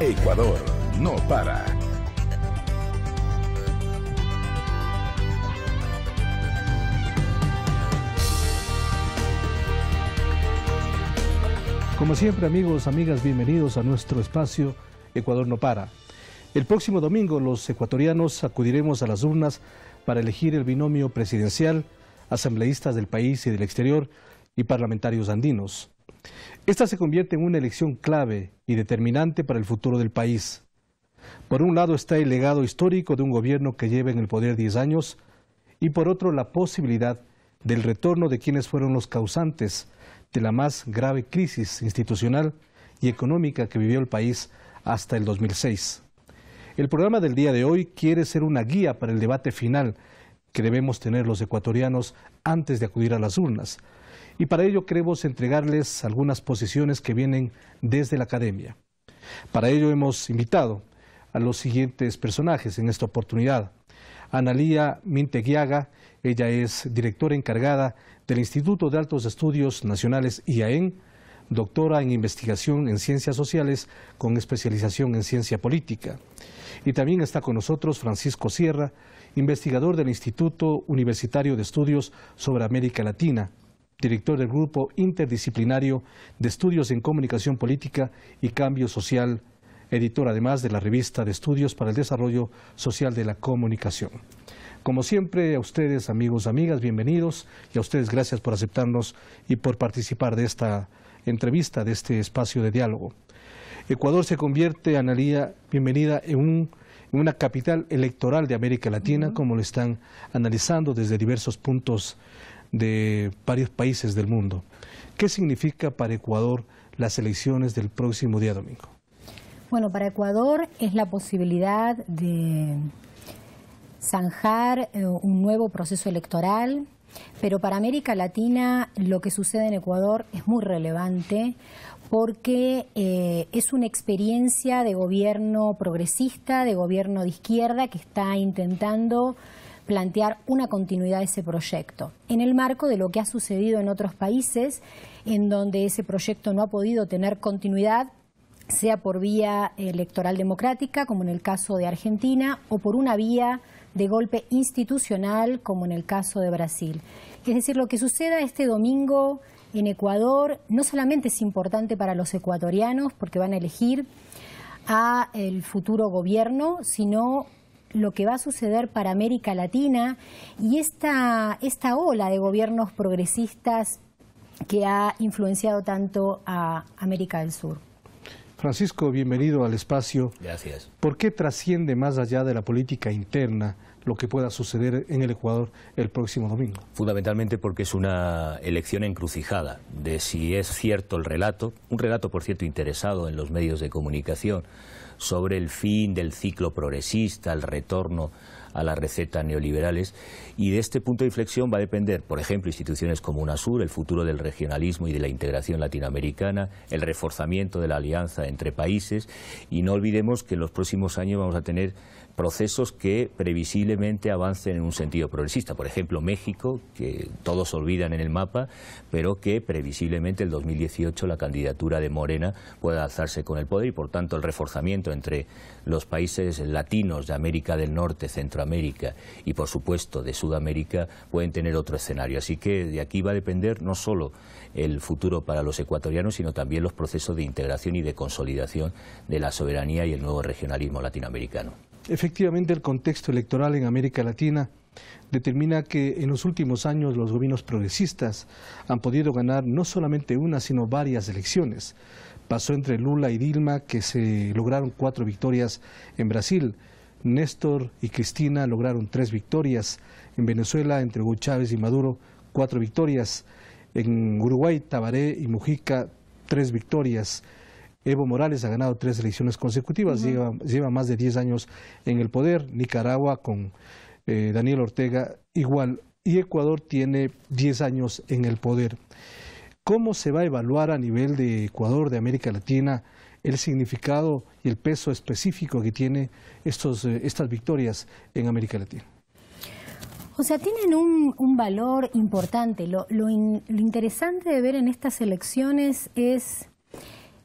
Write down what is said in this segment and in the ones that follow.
Ecuador no para. Como siempre, amigos, amigas, bienvenidos a nuestro espacio Ecuador no para. El próximo domingo los ecuatorianos acudiremos a las urnas para elegir el binomio presidencial, asambleístas del país y del exterior y parlamentarios andinos. Esta se convierte en una elección clave y determinante para el futuro del país. Por un lado está el legado histórico de un gobierno que lleva en el poder 10 años y por otro la posibilidad del retorno de quienes fueron los causantes de la más grave crisis institucional y económica que vivió el país hasta el 2006. El programa del día de hoy quiere ser una guía para el debate final que debemos tener los ecuatorianos antes de acudir a las urnas. Y para ello queremos entregarles algunas posiciones que vienen desde la academia. Para ello hemos invitado a los siguientes personajes en esta oportunidad. Analía Minteguiaga, ella es directora encargada del Instituto de Altos Estudios Nacionales IAEN, doctora en investigación en ciencias sociales con especialización en ciencia política. Y también está con nosotros Francisco Sierra, investigador del Instituto Universitario de Estudios sobre América Latina, director del Grupo Interdisciplinario de Estudios en Comunicación Política y Cambio Social, editor además de la revista de Estudios para el Desarrollo Social de la Comunicación. Como siempre, a ustedes, amigos, amigas, bienvenidos y a ustedes gracias por aceptarnos y por participar de esta entrevista, de este espacio de diálogo. Ecuador se convierte, Analía, bienvenida, en, una capital electoral de América Latina, como lo están analizando desde diversos puntos de varios países del mundo. ¿Qué significa para Ecuador las elecciones del próximo día domingo? Bueno, para Ecuador es la posibilidad de zanjar eh, un nuevo proceso electoral, pero para América Latina lo que sucede en Ecuador es muy relevante porque eh, es una experiencia de gobierno progresista, de gobierno de izquierda que está intentando plantear una continuidad de ese proyecto, en el marco de lo que ha sucedido en otros países, en donde ese proyecto no ha podido tener continuidad sea por vía eh, electoral democrática, como en el caso de Argentina, o por una vía de golpe institucional, como en el caso de Brasil. Es decir, lo que suceda este domingo en Ecuador no solamente es importante para los ecuatorianos, porque van a elegir a el futuro gobierno, sino lo que va a suceder para América Latina y esta, esta ola de gobiernos progresistas que ha influenciado tanto a América del Sur. Francisco, bienvenido al espacio. Gracias. ¿Por qué trasciende más allá de la política interna lo que pueda suceder en el Ecuador el próximo domingo? Fundamentalmente porque es una elección encrucijada de si es cierto el relato, un relato por cierto interesado en los medios de comunicación, sobre el fin del ciclo progresista, el retorno a las recetas neoliberales. Y de este punto de inflexión va a depender, por ejemplo, instituciones como UNASUR, el futuro del regionalismo y de la integración latinoamericana, el reforzamiento de la alianza entre países. Y no olvidemos que en los próximos años vamos a tener procesos que previsiblemente avancen en un sentido progresista. Por ejemplo, México, que todos olvidan en el mapa, pero que previsiblemente el 2018 la candidatura de Morena pueda alzarse con el poder y, por tanto, el reforzamiento entre los países latinos de América del Norte, Centroamérica y, por supuesto, de Sudamérica pueden tener otro escenario. Así que de aquí va a depender no solo el futuro para los ecuatorianos, sino también los procesos de integración y de consolidación de la soberanía y el nuevo regionalismo latinoamericano. Efectivamente, el contexto electoral en América Latina determina que en los últimos años los gobiernos progresistas han podido ganar no solamente una, sino varias elecciones. Pasó entre Lula y Dilma, que se lograron cuatro victorias en Brasil. Néstor y Cristina lograron tres victorias. En Venezuela, entre Hugo Chávez y Maduro, cuatro victorias. En Uruguay, Tabaré y Mujica, tres victorias. Evo Morales ha ganado tres elecciones consecutivas, lleva, más de 10 años en el poder. Nicaragua con eh, Daniel Ortega igual. Y Ecuador tiene 10 años en el poder. ¿Cómo se va a evaluar a nivel de Ecuador, de América Latina, el significado y el peso específico que tiene estos, eh, estas victorias en América Latina? O sea, tienen un, valor importante. lo interesante de ver en estas elecciones es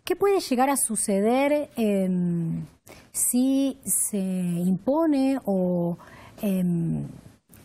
¿Qué puede llegar a suceder em, si se impone o em,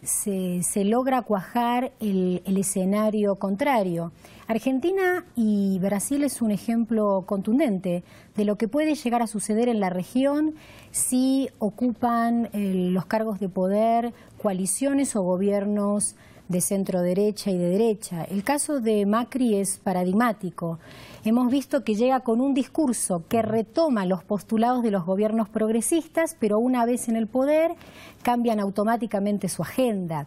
se, logra cuajar el, escenario contrario? Argentina y Brasil es un ejemplo contundente de lo que puede llegar a suceder en la región si ocupan eh, los cargos de poder coaliciones o gobiernos de centro derecha y de derecha. El caso de Macri es paradigmático. Hemos visto que llega con un discurso que retoma los postulados de los gobiernos progresistas, pero una vez en el poder cambian automáticamente su agenda.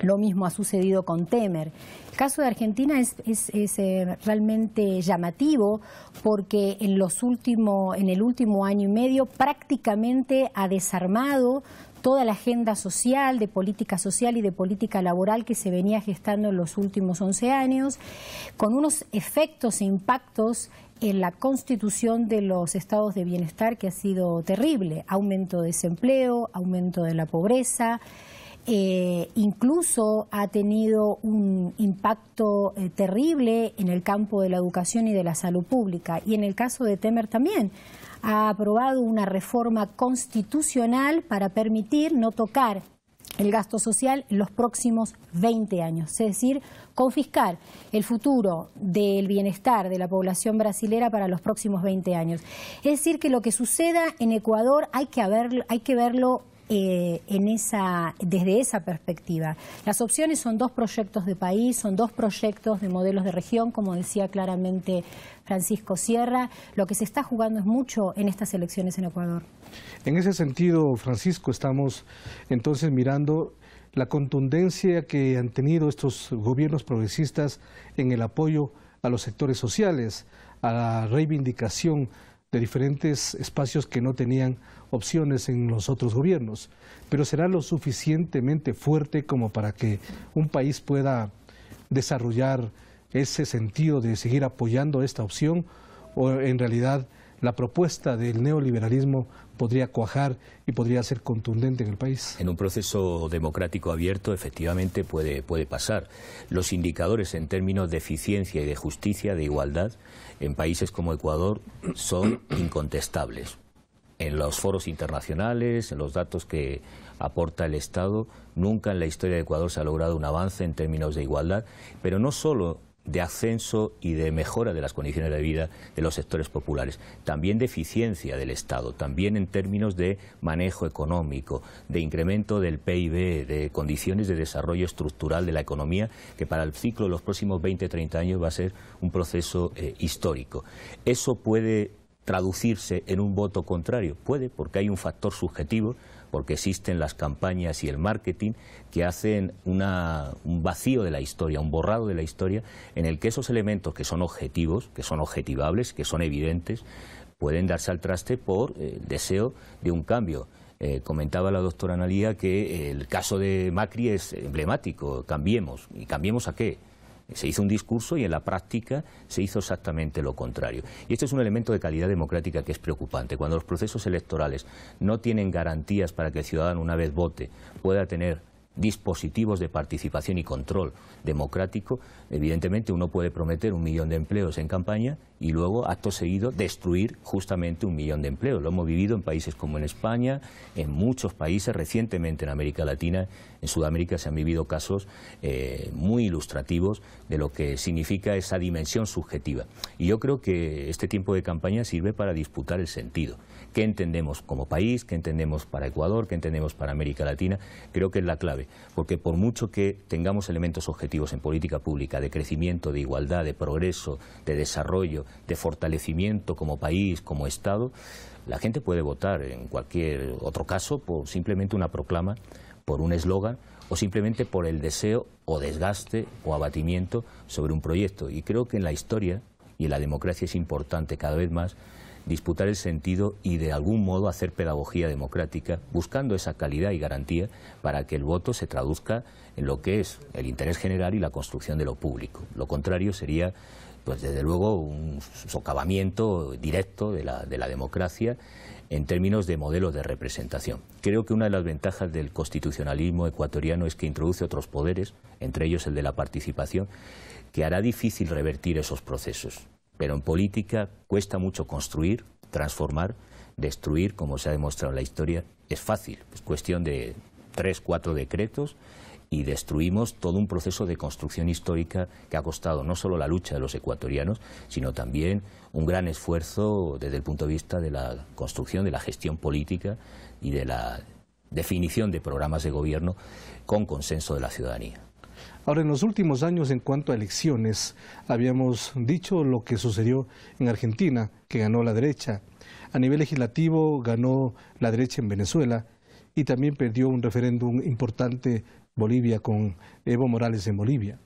Lo mismo ha sucedido con Temer. El caso de Argentina es, eh, realmente llamativo porque en, los en el último año y medio prácticamente ha desarmado toda la agenda social, de política social y de política laboral que se venía gestando en los últimos 11 años, con unos efectos e impactos en la constitución de los estados de bienestar que ha sido terrible, aumento de desempleo, aumento de la pobreza, eh, incluso ha tenido un impacto eh, terrible en el campo de la educación y de la salud pública, y en el caso de Temer también ha aprobado una reforma constitucional para permitir no tocar el gasto social en los próximos 20 años, es decir, confiscar el futuro del bienestar de la población brasilera para los próximos 20 años. Es decir, que lo que suceda en Ecuador hay que, haber, hay que verlo eh, en esa, desde esa perspectiva. Las opciones son dos proyectos de país, son dos proyectos de modelos de región, como decía claramente Francisco Sierra. Lo que se está jugando es mucho en estas elecciones en Ecuador. En ese sentido, Francisco, estamos entonces mirando la contundencia que han tenido estos gobiernos progresistas en el apoyo a los sectores sociales, a la reivindicación de diferentes espacios que no tenían opciones en los otros gobiernos, pero será lo suficientemente fuerte como para que un país pueda desarrollar ese sentido de seguir apoyando esta opción o en realidad la propuesta del neoliberalismo podría cuajar y podría ser contundente en el país. En un proceso democrático abierto, efectivamente, puede, puede pasar. Los indicadores en términos de eficiencia y de justicia, de igualdad, en países como Ecuador son incontestables. En los foros internacionales, en los datos que aporta el Estado, nunca en la historia de Ecuador se ha logrado un avance en términos de igualdad, pero no solo de ascenso y de mejora de las condiciones de vida de los sectores populares, también de eficiencia del Estado, también en términos de manejo económico, de incremento del PIB, de condiciones de desarrollo estructural de la economía, que para el ciclo de los próximos 20-30 años va a ser un proceso eh, histórico. Eso puede traducirse en un voto contrario? Puede, porque hay un factor subjetivo porque existen las campañas y el marketing que hacen un vacío de la historia, un borrado de la historia, en el que esos elementos que son objetivos, que son objetivables, que son evidentes, pueden darse al traste por eh, el deseo de un cambio. Eh, comentaba la doctora Analía que el caso de Macri es emblemático, cambiemos. ¿Y cambiemos a qué? Se hizo un discurso y en la práctica se hizo exactamente lo contrario. Y este es un elemento de calidad democrática que es preocupante. Cuando los procesos electorales no tienen garantías para que el ciudadano, una vez vote, pueda tener dispositivos de participación y control democrático, evidentemente uno puede prometer un millón de empleos en campaña y luego, acto seguido, destruir justamente un millón de empleos. Lo hemos vivido en países como en España, en muchos países, recientemente en América Latina, en Sudamérica se han vivido casos eh, muy ilustrativos de lo que significa esa dimensión subjetiva. Y yo creo que este tiempo de campaña sirve para disputar el sentido. ¿Qué entendemos como país? ¿Qué entendemos para Ecuador? ¿Qué entendemos para América Latina? Creo que es la clave, porque por mucho que tengamos elementos objetivos, en política pública de crecimiento, de igualdad, de progreso, de desarrollo, de fortalecimiento como país, como Estado, la gente puede votar en cualquier otro caso por simplemente una proclama, por un eslogan o simplemente por el deseo o desgaste o abatimiento sobre un proyecto. Y creo que en la historia y en la democracia es importante cada vez más disputar el sentido y de algún modo hacer pedagogía democrática, buscando esa calidad y garantía para que el voto se traduzca en lo que es el interés general y la construcción de lo público. Lo contrario sería, pues desde luego, un socavamiento directo de la, de la democracia en términos de modelo de representación. Creo que una de las ventajas del constitucionalismo ecuatoriano es que introduce otros poderes, entre ellos el de la participación, que hará difícil revertir esos procesos. Pero en política cuesta mucho construir, transformar, destruir, como se ha demostrado en la historia, es fácil. Es cuestión de tres, cuatro decretos y destruimos todo un proceso de construcción histórica que ha costado no solo la lucha de los ecuatorianos, sino también un gran esfuerzo desde el punto de vista de la construcción, de la gestión política y de la definición de programas de gobierno con consenso de la ciudadanía. Ahora, en los últimos años, en cuanto a elecciones, habíamos dicho lo que sucedió en Argentina, que ganó la derecha. A nivel legislativo ganó la derecha en Venezuela y también perdió un referéndum importante Bolivia con Evo Morales en Bolivia.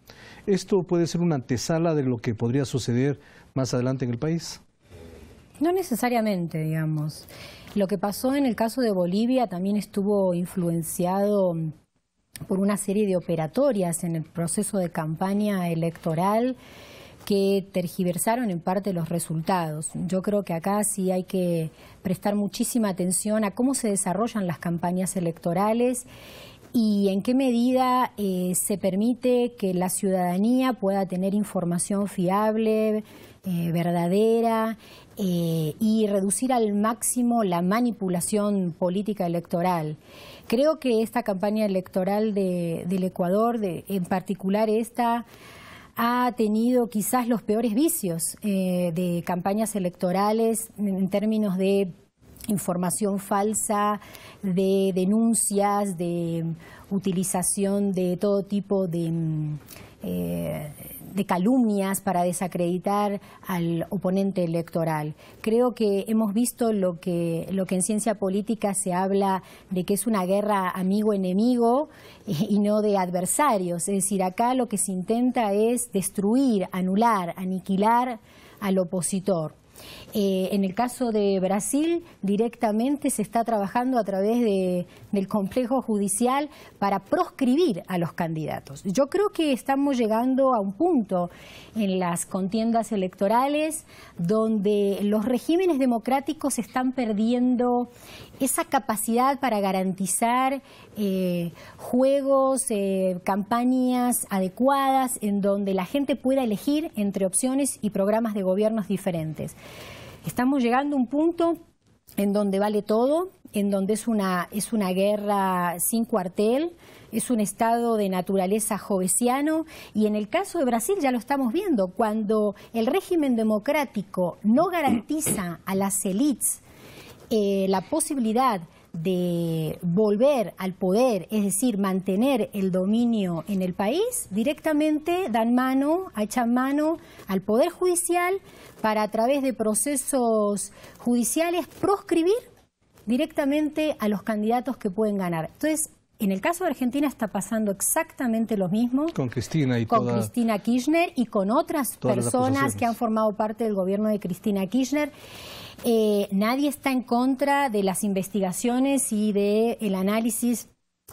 ¿Esto puede ser una antesala de lo que podría suceder más adelante en el país? No necesariamente, digamos. Lo que pasó en el caso de Bolivia también estuvo influenciado por una serie de operatorias en el proceso de campaña electoral que tergiversaron en parte los resultados. Yo creo que acá sí hay que prestar muchísima atención a cómo se desarrollan las campañas electorales y en qué medida eh, se permite que la ciudadanía pueda tener información fiable, eh, verdadera eh, y reducir al máximo la manipulación política electoral creo que esta campaña electoral del Ecuador, en particular esta, ha tenido quizás los peores vicios eh, de campañas electorales en términos de información falsa, de denuncias, de utilización de todo tipo de... Mm, eh, de calumnias para desacreditar al oponente electoral. Creo que hemos visto lo que, lo que en ciencia política se habla de que es una guerra amigo-enemigo eh, y no de adversarios. Es decir, acá lo que se intenta es destruir, anular, aniquilar al opositor. Eh, en el caso de Brasil, directamente se está trabajando a través de, del complejo judicial para proscribir a los candidatos. Yo creo que estamos llegando a un punto en las contiendas electorales donde los regímenes democráticos están perdiendo esa capacidad para garantizar eh, juegos, eh, campañas adecuadas en donde la gente pueda elegir entre opciones y programas de gobiernos diferentes. Estamos llegando a un punto en donde vale todo, en donde es una, es una guerra sin cuartel, es un estado de naturaleza jovesiano y en el caso de Brasil ya lo estamos viendo, cuando el régimen democrático no garantiza a las élites eh, la posibilidad de volver al poder, es decir, mantener el dominio en el país, directamente dan mano, echan mano al Poder Judicial para a través de procesos judiciales proscribir directamente a los candidatos que pueden ganar. Entonces, en el caso de Argentina está pasando exactamente lo mismo. Con Cristina y Con Cristina Kirchner y con otras personas que han formado parte del gobierno de Cristina Kirchner. Eh, nadie está en contra de las investigaciones y del el análisis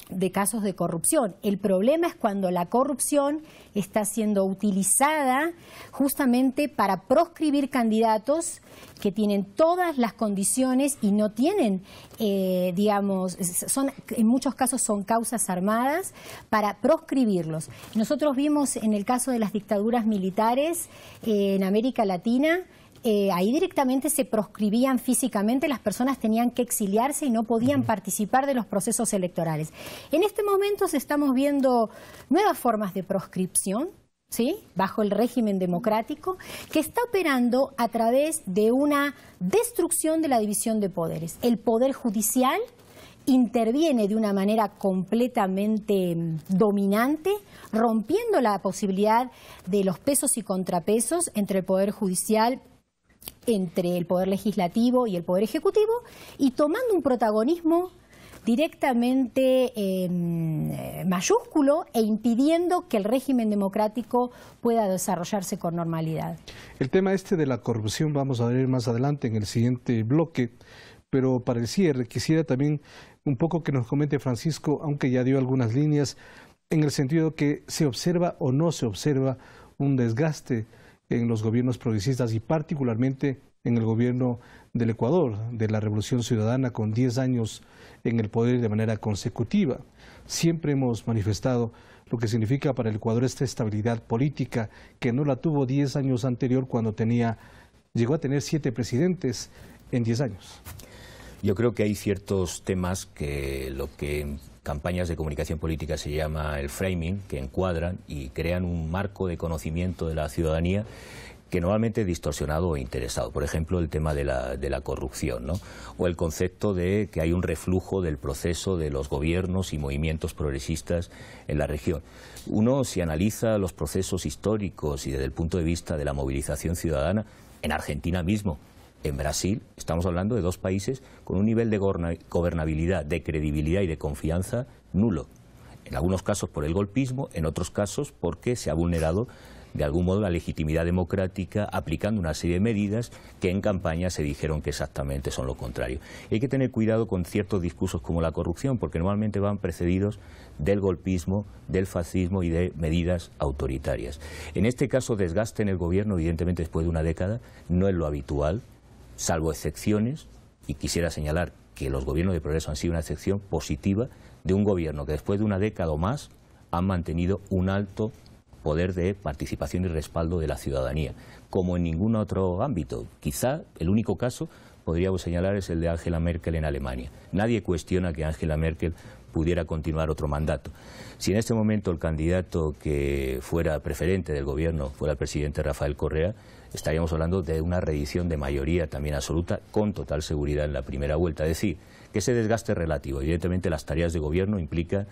de casos de corrupción. El problema es cuando la corrupción está siendo utilizada justamente para proscribir candidatos que tienen todas las condiciones y no tienen, eh, digamos, son, en muchos casos son causas armadas para proscribirlos. Nosotros vimos en el caso de las dictaduras militares eh, en América Latina, eh, ahí directamente se proscribían físicamente, las personas tenían que exiliarse y no podían participar de los procesos electorales. En este momento estamos viendo nuevas formas de proscripción, ¿sí? bajo el régimen democrático, que está operando a través de una destrucción de la división de poderes. El poder judicial interviene de una manera completamente mm, dominante, rompiendo la posibilidad de los pesos y contrapesos entre el poder judicial entre el Poder Legislativo y el Poder Ejecutivo y tomando un protagonismo directamente em, mayúsculo e impidiendo que el régimen democrático pueda desarrollarse con normalidad. El tema este de la corrupción vamos a ver más adelante en el siguiente bloque, pero para el cierre quisiera también un poco que nos comente Francisco, aunque ya dio algunas líneas, en el sentido que se observa o no se observa un desgaste en los gobiernos progresistas y particularmente en el gobierno del Ecuador, de la Revolución Ciudadana, con 10 años en el poder de manera consecutiva. Siempre hemos manifestado lo que significa para el Ecuador esta estabilidad política que no la tuvo 10 años anterior cuando tenía, llegó a tener 7 presidentes en 10 años. Yo creo que hay ciertos temas que lo que campañas de comunicación política se llama el framing, que encuadran y crean un marco de conocimiento de la ciudadanía que normalmente distorsionado o interesado. Por ejemplo, el tema de la, corrupción, O el concepto de que hay un reflujo del proceso de los gobiernos y movimientos progresistas en la región. Uno, si analiza los procesos históricos y desde el punto de vista de la movilización ciudadana, en Argentina mismo, en Brasil estamos hablando de dos países con un nivel de gobernabilidad, de credibilidad y de confianza nulo. En algunos casos por el golpismo, en otros casos porque se ha vulnerado de algún modo la legitimidad democrática aplicando una serie de medidas que en campaña se dijeron que exactamente son lo contrario. Hay que tener cuidado con ciertos discursos como la corrupción, porque normalmente van precedidos del golpismo, del fascismo y de medidas autoritarias. En este caso, desgaste en el gobierno, evidentemente después de una década, no es lo habitual, salvo excepciones, y quisiera señalar que los gobiernos de progreso han sido una excepción positiva de un gobierno que después de una década o más han mantenido un alto poder de participación y respaldo de la ciudadanía, como en ningún otro ámbito. Quizá el único caso podríamos señalar es el de Angela Merkel en Alemania. Nadie cuestiona que Angela Merkel pudiera continuar otro mandato. Si en este momento el candidato que fuera preferente del gobierno fuera el presidente Rafael Correa, estaríamos hablando de una reedición de mayoría también absoluta con total seguridad en la primera vuelta. Es decir, que ese desgaste relativo, evidentemente las tareas de gobierno implica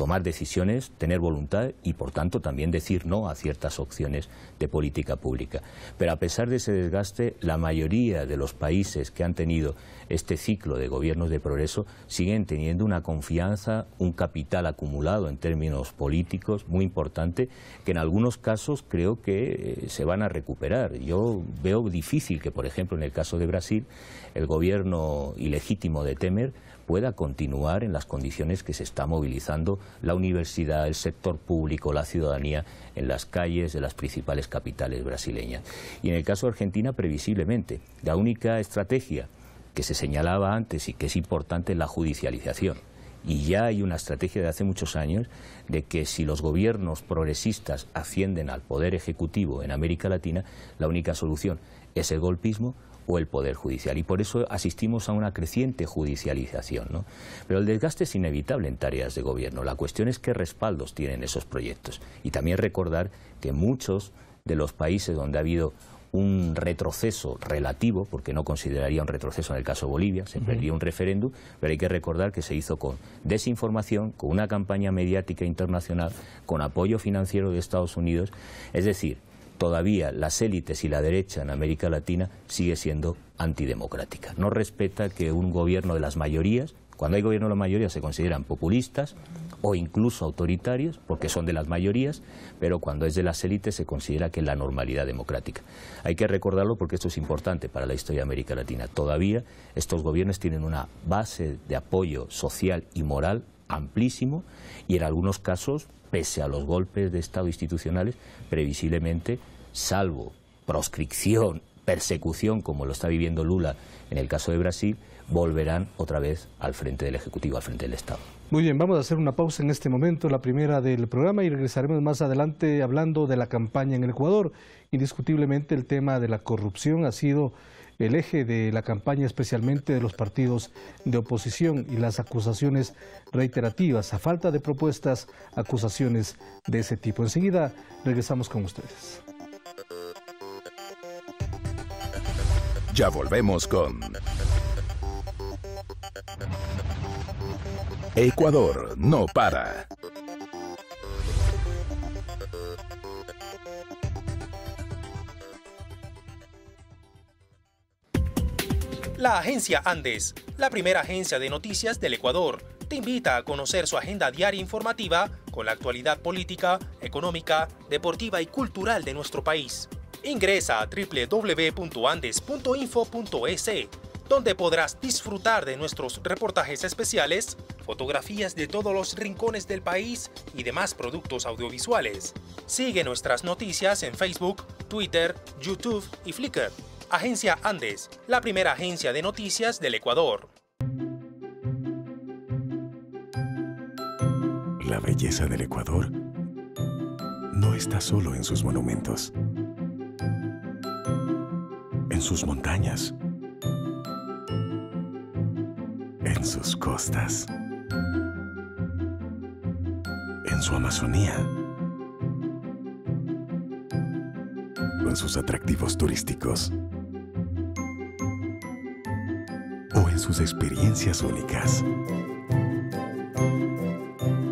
tomar decisiones, tener voluntad y, por tanto, también decir no a ciertas opciones de política pública. Pero a pesar de ese desgaste, la mayoría de los países que han tenido este ciclo de gobiernos de progreso siguen teniendo una confianza, un capital acumulado en términos políticos muy importante, que en algunos casos creo que eh, se van a recuperar. Yo veo difícil que, por ejemplo, en el caso de Brasil, el gobierno ilegítimo de Temer pueda continuar en las condiciones que se está movilizando la universidad, el sector público, la ciudadanía en las calles de las principales capitales brasileñas. Y en el caso de Argentina, previsiblemente, la única estrategia que se señalaba antes y que es importante es la judicialización. Y ya hay una estrategia de hace muchos años de que si los gobiernos progresistas ascienden al poder ejecutivo en América Latina, la única solución es el golpismo, o el Poder Judicial. Y por eso asistimos a una creciente judicialización. ¿no? Pero el desgaste es inevitable en tareas de gobierno. La cuestión es qué respaldos tienen esos proyectos. Y también recordar que muchos de los países donde ha habido un retroceso relativo, porque no consideraría un retroceso en el caso de Bolivia, se perdió un referéndum, pero hay que recordar que se hizo con desinformación, con una campaña mediática internacional, con apoyo financiero de Estados Unidos. Es decir, todavía las élites y la derecha en América Latina sigue siendo antidemocrática. No respeta que un gobierno de las mayorías, cuando hay gobierno de la mayoría se consideran populistas o incluso autoritarios, porque son de las mayorías, pero cuando es de las élites se considera que es la normalidad democrática. Hay que recordarlo porque esto es importante para la historia de América Latina. Todavía estos gobiernos tienen una base de apoyo social y moral amplísimo y en algunos casos, pese a los golpes de Estado institucionales, previsiblemente, salvo proscripción, persecución, como lo está viviendo Lula en el caso de Brasil, volverán otra vez al frente del Ejecutivo, al frente del Estado. Muy bien, vamos a hacer una pausa en este momento, la primera del programa, y regresaremos más adelante hablando de la campaña en el Ecuador. Indiscutiblemente el tema de la corrupción ha sido el eje de la campaña especialmente de los partidos de oposición y las acusaciones reiterativas, a falta de propuestas, acusaciones de ese tipo. Enseguida regresamos con ustedes. Ya volvemos con Ecuador no para. La agencia Andes, la primera agencia de noticias del Ecuador, te invita a conocer su agenda diaria informativa con la actualidad política, económica, deportiva y cultural de nuestro país. Ingresa a www.andes.info.es, donde podrás disfrutar de nuestros reportajes especiales, fotografías de todos los rincones del país y demás productos audiovisuales. Sigue nuestras noticias en Facebook, Twitter, YouTube y Flickr. Agencia Andes, la primera agencia de noticias del Ecuador. La belleza del Ecuador no está solo en sus monumentos, en sus montañas, en sus costas, en su Amazonía, con sus atractivos turísticos. sus experiencias únicas.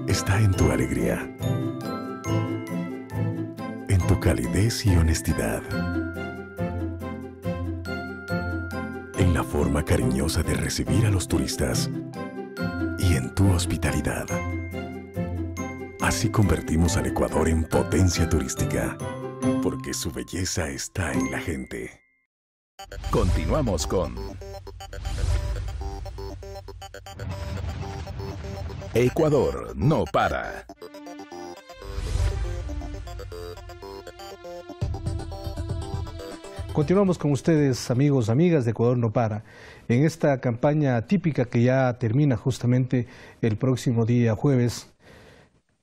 Está en tu alegría, en tu calidez y honestidad, en la forma cariñosa de recibir a los turistas y en tu hospitalidad. Así convertimos al Ecuador en potencia turística, porque su belleza está en la gente. Continuamos con Ecuador no para. Continuamos con ustedes, amigos, amigas de Ecuador No Para, en esta campaña típica que ya termina justamente el próximo día jueves.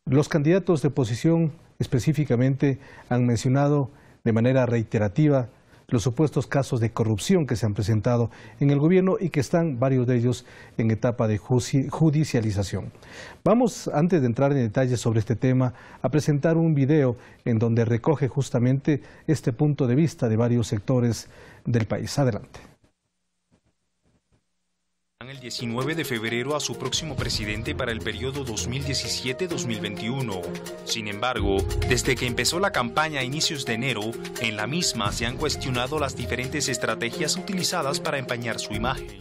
Los candidatos de oposición específicamente han mencionado de manera reiterativa los supuestos casos de corrupción que se han presentado en el gobierno y que están varios de ellos en etapa de judicialización. Vamos, antes de entrar en detalles sobre este tema, a presentar un video en donde recoge justamente este punto de vista de varios sectores del país. Adelante el 19 de febrero a su próximo presidente para el periodo 2017-2021. Sin embargo, desde que empezó la campaña a inicios de enero, en la misma se han cuestionado las diferentes estrategias utilizadas para empañar su imagen.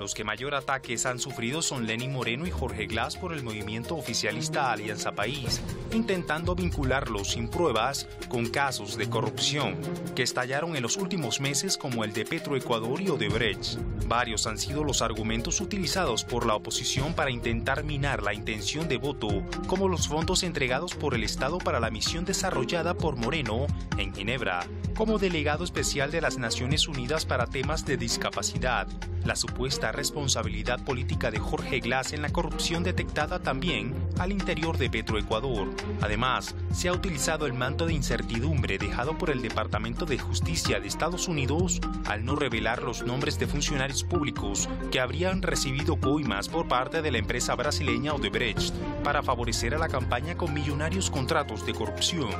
Los que mayor ataques han sufrido son Lenny Moreno y Jorge Glass por el movimiento oficialista Alianza País, intentando vincularlos sin pruebas con casos de corrupción que estallaron en los últimos meses como el de Petroecuador y Odebrecht. Varios han sido los argumentos utilizados por la oposición para intentar minar la intención de voto, como los fondos entregados por el Estado para la misión desarrollada por Moreno en Ginebra, como delegado especial de las Naciones Unidas para temas de discapacidad, la supuesta responsabilidad política de Jorge Glass en la corrupción detectada también al interior de Petroecuador. Además, se ha utilizado el manto de incertidumbre dejado por el Departamento de Justicia de Estados Unidos al no revelar los nombres de funcionarios públicos que habrían recibido coimas por parte de la empresa brasileña Odebrecht para favorecer a la campaña con millonarios contratos de corrupción.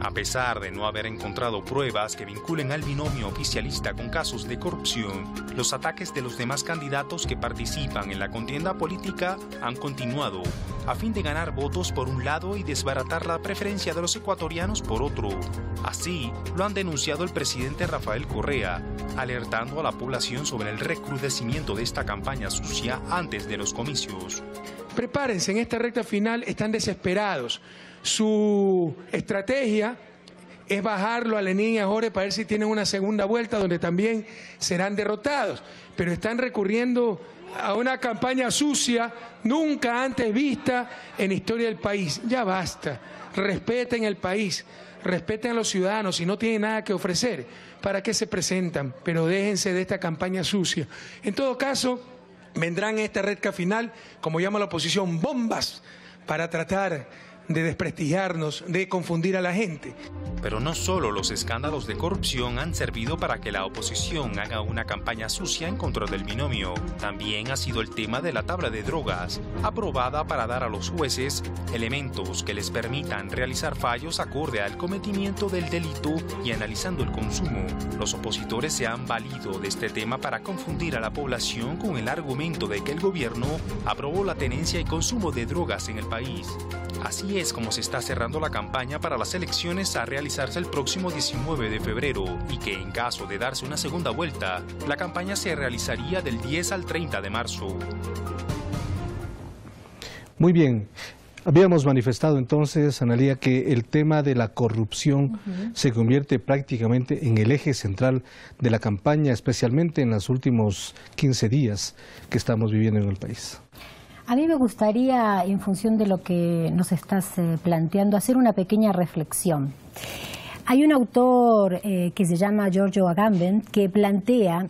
A pesar de no haber encontrado pruebas que vinculen al binomio oficialista con casos de corrupción, los ataques de los demás candidatos candidatos que participan en la contienda política han continuado, a fin de ganar votos por un lado y desbaratar la preferencia de los ecuatorianos por otro. Así lo han denunciado el presidente Rafael Correa, alertando a la población sobre el recrudecimiento de esta campaña sucia antes de los comicios. Prepárense, en esta recta final están desesperados. Su estrategia es bajarlo a Lenín y a Jorge para ver si tienen una segunda vuelta donde también serán derrotados. Pero están recurriendo a una campaña sucia nunca antes vista en la historia del país. Ya basta. Respeten el país, respeten a los ciudadanos. Si no tienen nada que ofrecer, ¿para qué se presentan? Pero déjense de esta campaña sucia. En todo caso, vendrán en esta redca final, como llama la oposición, bombas para tratar de desprestigiarnos, de confundir a la gente. Pero no solo los escándalos de corrupción han servido para que la oposición haga una campaña sucia en contra del binomio, también ha sido el tema de la tabla de drogas, aprobada para dar a los jueces elementos que les permitan realizar fallos acorde al cometimiento del delito y analizando el consumo. Los opositores se han valido de este tema para confundir a la población con el argumento de que el gobierno aprobó la tenencia y consumo de drogas en el país. Así es como se está cerrando la campaña para las elecciones a realizarse el próximo 19 de febrero y que en caso de darse una segunda vuelta, la campaña se realizaría del 10 al 30 de marzo. Muy bien. Habíamos manifestado entonces, Analía, que el tema de la corrupción se convierte prácticamente en el eje central de la campaña, especialmente en los últimos 15 días que estamos viviendo en el país. A mí me gustaría, en función de lo que nos estás eh, planteando, hacer una pequeña reflexión. Hay un autor eh, que se llama Giorgio Agamben que plantea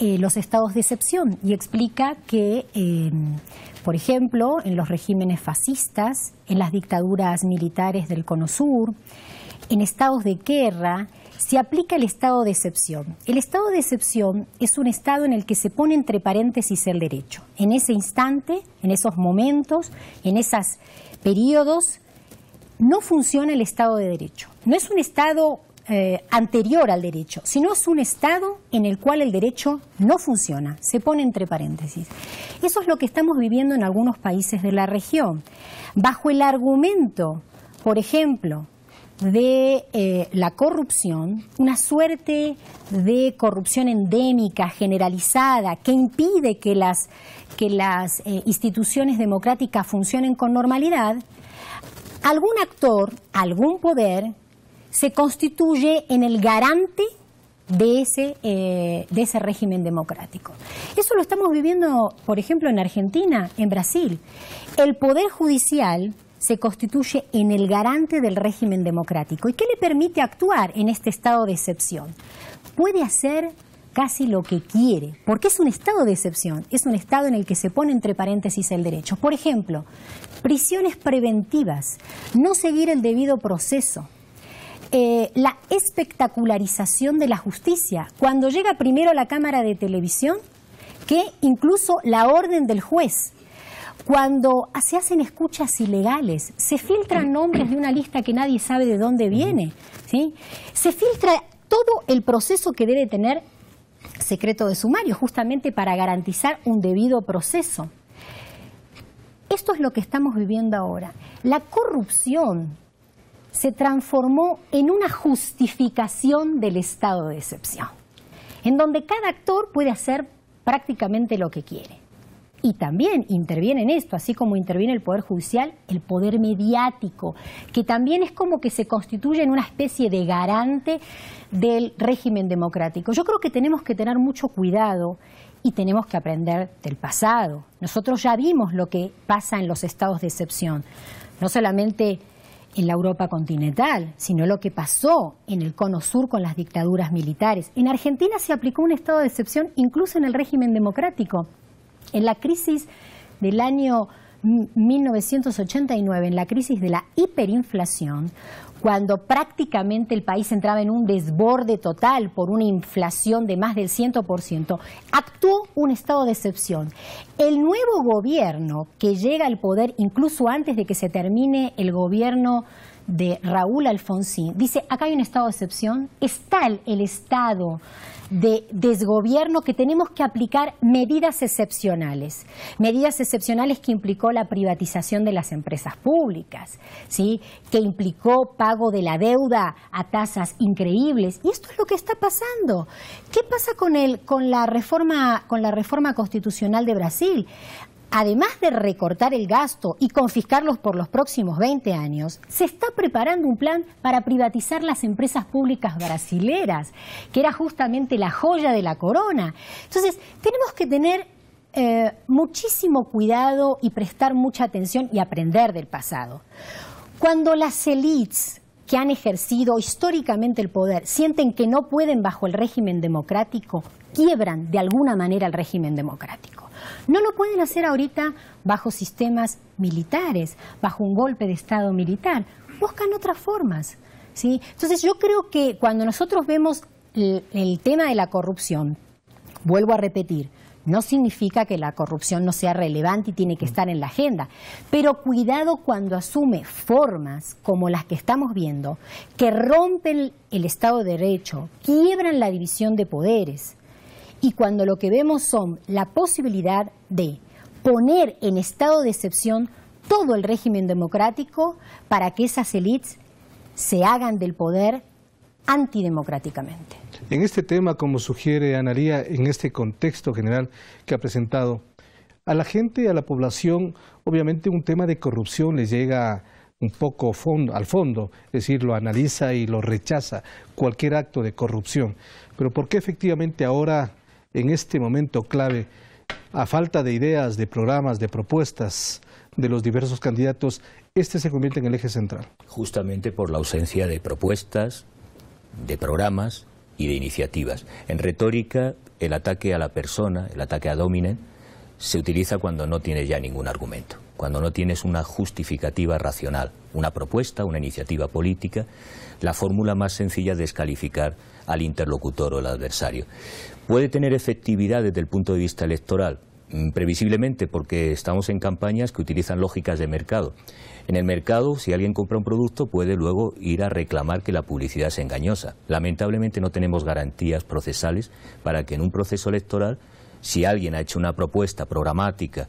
eh, los estados de excepción y explica que, por ejemplo, en los regímenes fascistas, en las dictaduras militares del Cono Sur, en estados de guerra, se aplica el estado de excepción. El estado de excepción es un estado en el que se pone entre paréntesis el derecho. En ese instante, en esos momentos, en esos periodos, no funciona el estado de derecho. No es un estado eh, anterior al derecho, sino es un estado en el cual el derecho no funciona, se pone entre paréntesis. Eso es lo que estamos viviendo en algunos países de la región. Bajo el argumento, por ejemplo, de eh, la corrupción, una suerte de corrupción endémica, generalizada, que impide que las, que las eh, instituciones democráticas funcionen con normalidad, algún actor, algún poder, se constituye en el garante de ese, eh, de ese régimen democrático. Eso lo estamos viviendo, por ejemplo, en Argentina, en Brasil. El poder judicial se constituye en el garante del régimen democrático. ¿Y qué le permite actuar en este estado de excepción? Puede hacer casi lo que quiere, porque es un estado de excepción, es un estado en el que se pone entre paréntesis el derecho. Por ejemplo, prisiones preventivas, no seguir el debido proceso, eh, la espectacularización de la justicia, cuando llega primero la cámara de televisión que incluso la orden del juez cuando se hacen escuchas ilegales, se filtran nombres de una lista que nadie sabe de dónde viene, ¿sí? se filtra todo el proceso que debe tener secreto de sumario, justamente para garantizar un debido proceso. Esto es lo que estamos viviendo ahora. La corrupción se transformó en una justificación del estado de excepción, en donde cada actor puede hacer prácticamente lo que quiere. Y también interviene en esto, así como interviene el Poder Judicial, el poder mediático, que también es como que se constituye en una especie de garante del régimen democrático. Yo creo que tenemos que tener mucho cuidado y tenemos que aprender del pasado. Nosotros ya vimos lo que pasa en los estados de excepción, no solamente en la Europa continental, sino lo que pasó en el cono sur con las dictaduras militares. En Argentina se aplicó un estado de excepción incluso en el régimen democrático. En la crisis del año 1989, en la crisis de la hiperinflación, cuando prácticamente el país entraba en un desborde total por una inflación de más del 100%, actuó un estado de excepción. El nuevo gobierno que llega al poder incluso antes de que se termine el gobierno de Raúl Alfonsín, dice, acá hay un estado de excepción, es tal el estado de desgobierno que tenemos que aplicar medidas excepcionales, medidas excepcionales que implicó la privatización de las empresas públicas, ¿sí? que implicó pago de la deuda a tasas increíbles. Y esto es lo que está pasando. ¿Qué pasa con, el, con, la, reforma, con la reforma constitucional de Brasil? además de recortar el gasto y confiscarlos por los próximos 20 años, se está preparando un plan para privatizar las empresas públicas brasileras, que era justamente la joya de la corona. Entonces, tenemos que tener eh, muchísimo cuidado y prestar mucha atención y aprender del pasado. Cuando las elites que han ejercido históricamente el poder sienten que no pueden bajo el régimen democrático, quiebran de alguna manera el régimen democrático. No lo pueden hacer ahorita bajo sistemas militares, bajo un golpe de Estado militar. Buscan otras formas. ¿sí? Entonces yo creo que cuando nosotros vemos el, el tema de la corrupción, vuelvo a repetir, no significa que la corrupción no sea relevante y tiene que mm. estar en la agenda, pero cuidado cuando asume formas como las que estamos viendo, que rompen el Estado de Derecho, quiebran la división de poderes, y cuando lo que vemos son la posibilidad de poner en estado de excepción todo el régimen democrático para que esas élites se hagan del poder antidemocráticamente. En este tema, como sugiere Anaría en este contexto general que ha presentado, a la gente, a la población, obviamente un tema de corrupción les llega un poco fondo, al fondo, es decir, lo analiza y lo rechaza, cualquier acto de corrupción. Pero ¿por qué efectivamente ahora en este momento clave, a falta de ideas, de programas, de propuestas de los diversos candidatos, este se convierte en el eje central. Justamente por la ausencia de propuestas, de programas y de iniciativas. En retórica, el ataque a la persona, el ataque a Dominen, se utiliza cuando no tienes ya ningún argumento, cuando no tienes una justificativa racional, una propuesta, una iniciativa política, la fórmula más sencilla de descalificar al interlocutor o al adversario. Puede tener efectividad desde el punto de vista electoral, previsiblemente porque estamos en campañas que utilizan lógicas de mercado. En el mercado, si alguien compra un producto, puede luego ir a reclamar que la publicidad es engañosa. Lamentablemente no tenemos garantías procesales para que en un proceso electoral, si alguien ha hecho una propuesta programática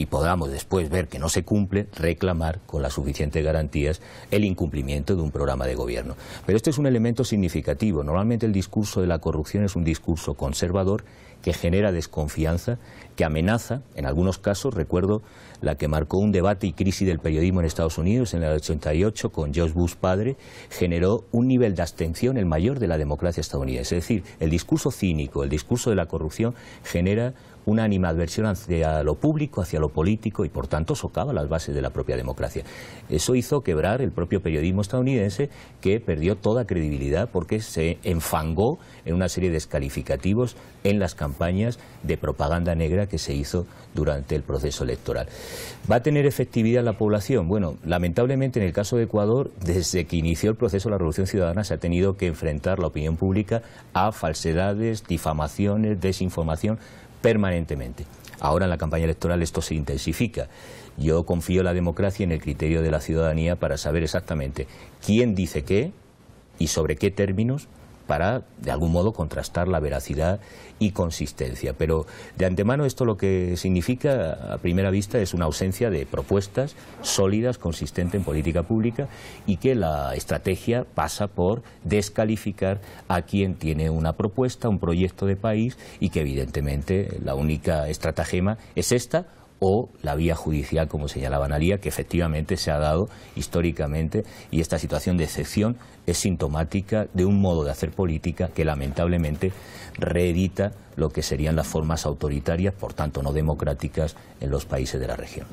y podamos después ver que no se cumple, reclamar con las suficientes garantías el incumplimiento de un programa de gobierno. Pero este es un elemento significativo. Normalmente el discurso de la corrupción es un discurso conservador que genera desconfianza, que amenaza, en algunos casos, recuerdo la que marcó un debate y crisis del periodismo en Estados Unidos en el 88 con George Bush padre, generó un nivel de abstención el mayor de la democracia estadounidense. Es decir, el discurso cínico, el discurso de la corrupción genera una animadversión hacia lo público, hacia lo político y por tanto socava las bases de la propia democracia. Eso hizo quebrar el propio periodismo estadounidense que perdió toda credibilidad porque se enfangó en una serie de descalificativos en las campañas de propaganda negra que se hizo durante el proceso electoral. ¿Va a tener efectividad la población? Bueno, lamentablemente en el caso de Ecuador, desde que inició el proceso de la Revolución Ciudadana se ha tenido que enfrentar la opinión pública a falsedades, difamaciones, desinformación permanentemente. Ahora en la campaña electoral esto se intensifica. Yo confío en la democracia y en el criterio de la ciudadanía para saber exactamente quién dice qué y sobre qué términos para, de algún modo, contrastar la veracidad y consistencia. Pero, de antemano, esto lo que significa, a primera vista, es una ausencia de propuestas sólidas, consistentes en política pública y que la estrategia pasa por descalificar a quien tiene una propuesta, un proyecto de país y que, evidentemente, la única estratagema es esta o la vía judicial, como señalaba Analia, que efectivamente se ha dado históricamente y esta situación de excepción es sintomática de un modo de hacer política que lamentablemente reedita lo que serían las formas autoritarias, por tanto no democráticas, en los países de la región.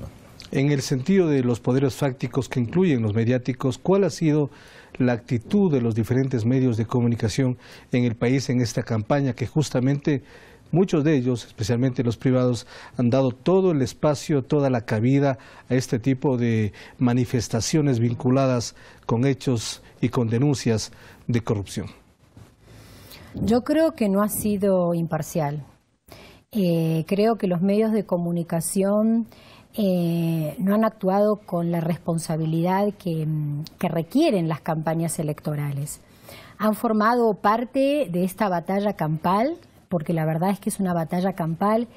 En el sentido de los poderes fácticos que incluyen los mediáticos, ¿cuál ha sido la actitud de los diferentes medios de comunicación en el país en esta campaña que justamente Muchos de ellos, especialmente los privados, han dado todo el espacio, toda la cabida a este tipo de manifestaciones vinculadas con hechos y con denuncias de corrupción. Yo creo que no ha sido imparcial. Eh, creo que los medios de comunicación eh, no han actuado con la responsabilidad mm, que requieren las campañas electorales. Han formado parte de esta batalla campal porque la verdad es que es una batalla campal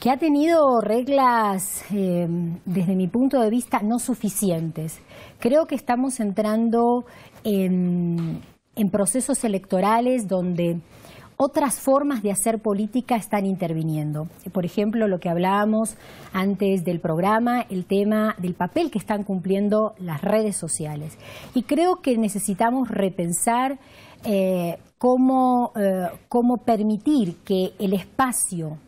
que ha tenido reglas, eh, desde mi punto de vista, no suficientes. Creo que estamos entrando en, procesos electorales donde otras formas de hacer política están interviniendo. Por ejemplo, lo que hablábamos antes del programa, el tema del papel que están cumpliendo las redes sociales. Y creo que necesitamos repensar eh, eh, cómo, permitir que el espacio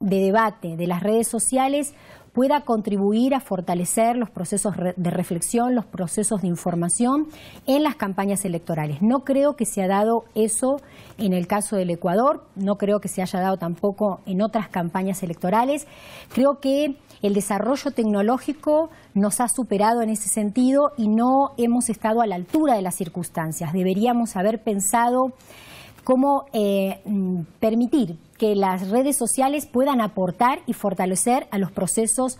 de debate de las redes sociales pueda contribuir a fortalecer los procesos de reflexión, los procesos de información en las campañas electorales. No creo que se ha dado eso en el caso del Ecuador, no creo que se haya dado tampoco en otras campañas electorales. Creo que el desarrollo tecnológico nos ha superado en ese sentido y no hemos estado a la altura de las circunstancias. Deberíamos haber pensado cómo eh, mm, permitir que las redes sociales puedan aportar y fortalecer a los procesos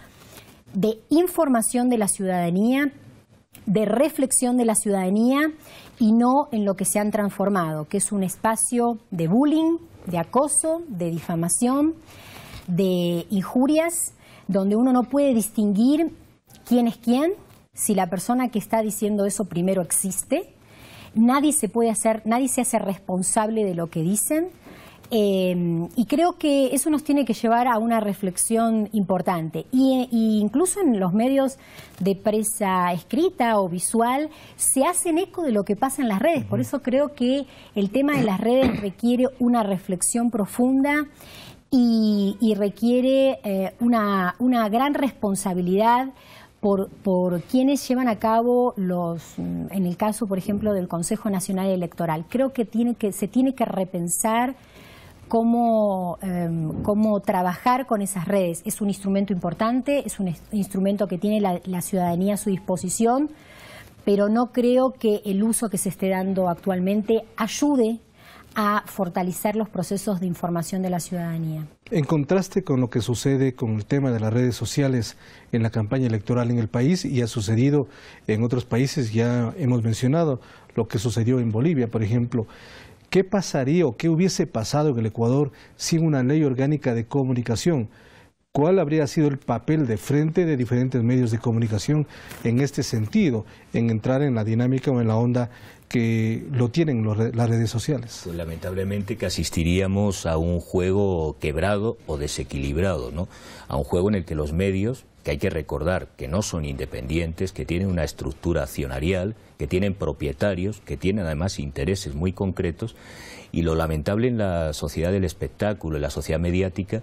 de información de la ciudadanía, de reflexión de la ciudadanía y no en lo que se han transformado, que es un espacio de bullying, de acoso, de difamación, de injurias, donde uno no puede distinguir quién es quién, si la persona que está diciendo eso primero existe. Nadie se puede hacer, nadie se hace responsable de lo que dicen Em, y creo que eso nos tiene que llevar a una reflexión importante. Eh, y, incluso en los medios de prensa escrita o visual se hacen eco de lo que pasa en las redes. Por eso creo que el tema de las redes requiere una reflexión profunda y, requiere eh, una, gran responsabilidad por, por, quienes llevan a cabo los, en el caso, por ejemplo, del Consejo Nacional Electoral. Creo que, tiene que se tiene que repensar Em, cómo, trabajar con esas redes. Es un instrumento importante, es un instrumento que tiene la ciudadanía a su disposición, pero no creo que el uso que se esté dando actualmente ayude a fortalecer los procesos de información de la ciudadanía. En contraste con lo que sucede con el tema de las redes sociales en la campaña electoral en el país y ha sucedido en otros países, ya hemos mencionado lo que sucedió en Bolivia, por ejemplo, ¿Qué pasaría o qué hubiese pasado en el Ecuador sin una ley orgánica de comunicación? ¿Cuál habría sido el papel de frente de diferentes medios de comunicación en este sentido, en entrar en la dinámica o en la onda que lo tienen las redes sociales. Pues lamentablemente que asistiríamos a un juego quebrado o desequilibrado, ¿no? A un juego en el que los medios que hay que recordar que no son independientes, que tienen una estructura accionarial, que tienen propietarios, que tienen además intereses muy concretos. Y lo lamentable en la sociedad del espectáculo, en la sociedad mediática,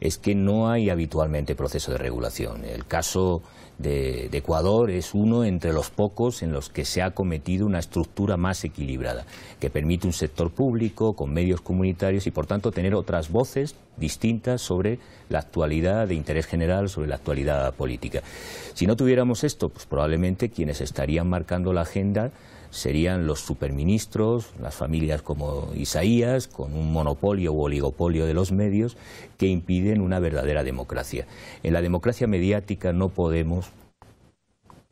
es que no hay habitualmente proceso de regulación. El caso de, Ecuador es uno entre los pocos en los que se ha cometido una estructura más equilibrada, que permite un sector público con medios comunitarios y, por tanto, tener otras voces distintas sobre la actualidad de interés general, sobre la actualidad política. Si no tuviéramos esto, pues probablemente quienes estarían marcando la agenda serían los superministros, las familias como Isaías, con un monopolio u oligopolio de los medios que impiden una verdadera democracia. En la democracia mediática no podemos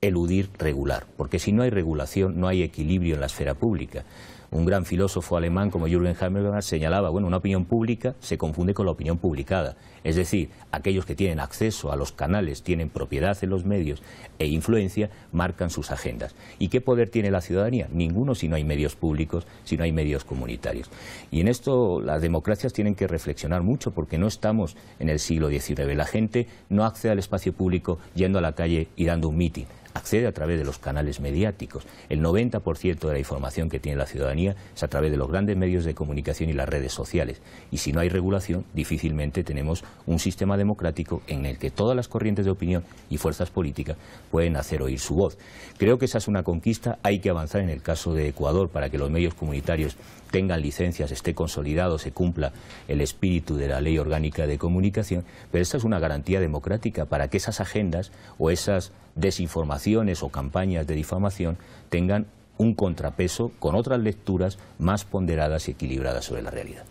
eludir regular, porque si no hay regulación no hay equilibrio en la esfera pública un gran filósofo alemán como Jürgen Habermas señalaba, bueno, una opinión pública se confunde con la opinión publicada. Es decir, aquellos que tienen acceso a los canales, tienen propiedad en los medios e influencia, marcan sus agendas. ¿Y qué poder tiene la ciudadanía? Ninguno si no hay medios públicos, si no hay medios comunitarios. Y en esto las democracias tienen que reflexionar mucho porque no estamos en el siglo XIX. La gente no accede al espacio público yendo a la calle y dando un mitin accede a través de los canales mediáticos. El 90% de la información que tiene la ciudadanía es a través de los grandes medios de comunicación y las redes sociales. Y si no hay regulación, difícilmente tenemos un sistema democrático en el que todas las corrientes de opinión y fuerzas políticas pueden hacer oír su voz. Creo que esa es una conquista, hay que avanzar en el caso de Ecuador para que los medios comunitarios tengan licencias, esté consolidado, se cumpla el espíritu de la Ley Orgánica de Comunicación, pero esta es una garantía democrática para que esas agendas o esas desinformaciones o campañas de difamación tengan un contrapeso con otras lecturas más ponderadas y equilibradas sobre la realidad.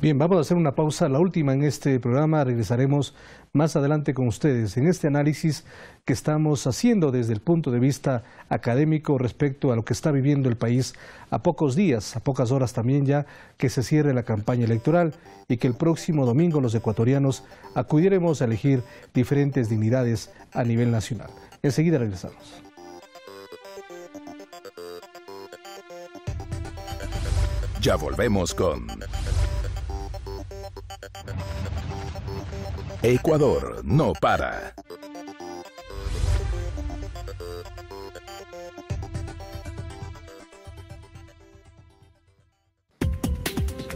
Bien, vamos a hacer una pausa, la última en este programa. Regresaremos más adelante con ustedes en este análisis que estamos haciendo desde el punto de vista académico respecto a lo que está viviendo el país a pocos días, a pocas horas también ya que se cierre la campaña electoral y que el próximo domingo los ecuatorianos acudiremos a elegir diferentes dignidades a nivel nacional. Enseguida regresamos. Ya volvemos con Ecuador no para.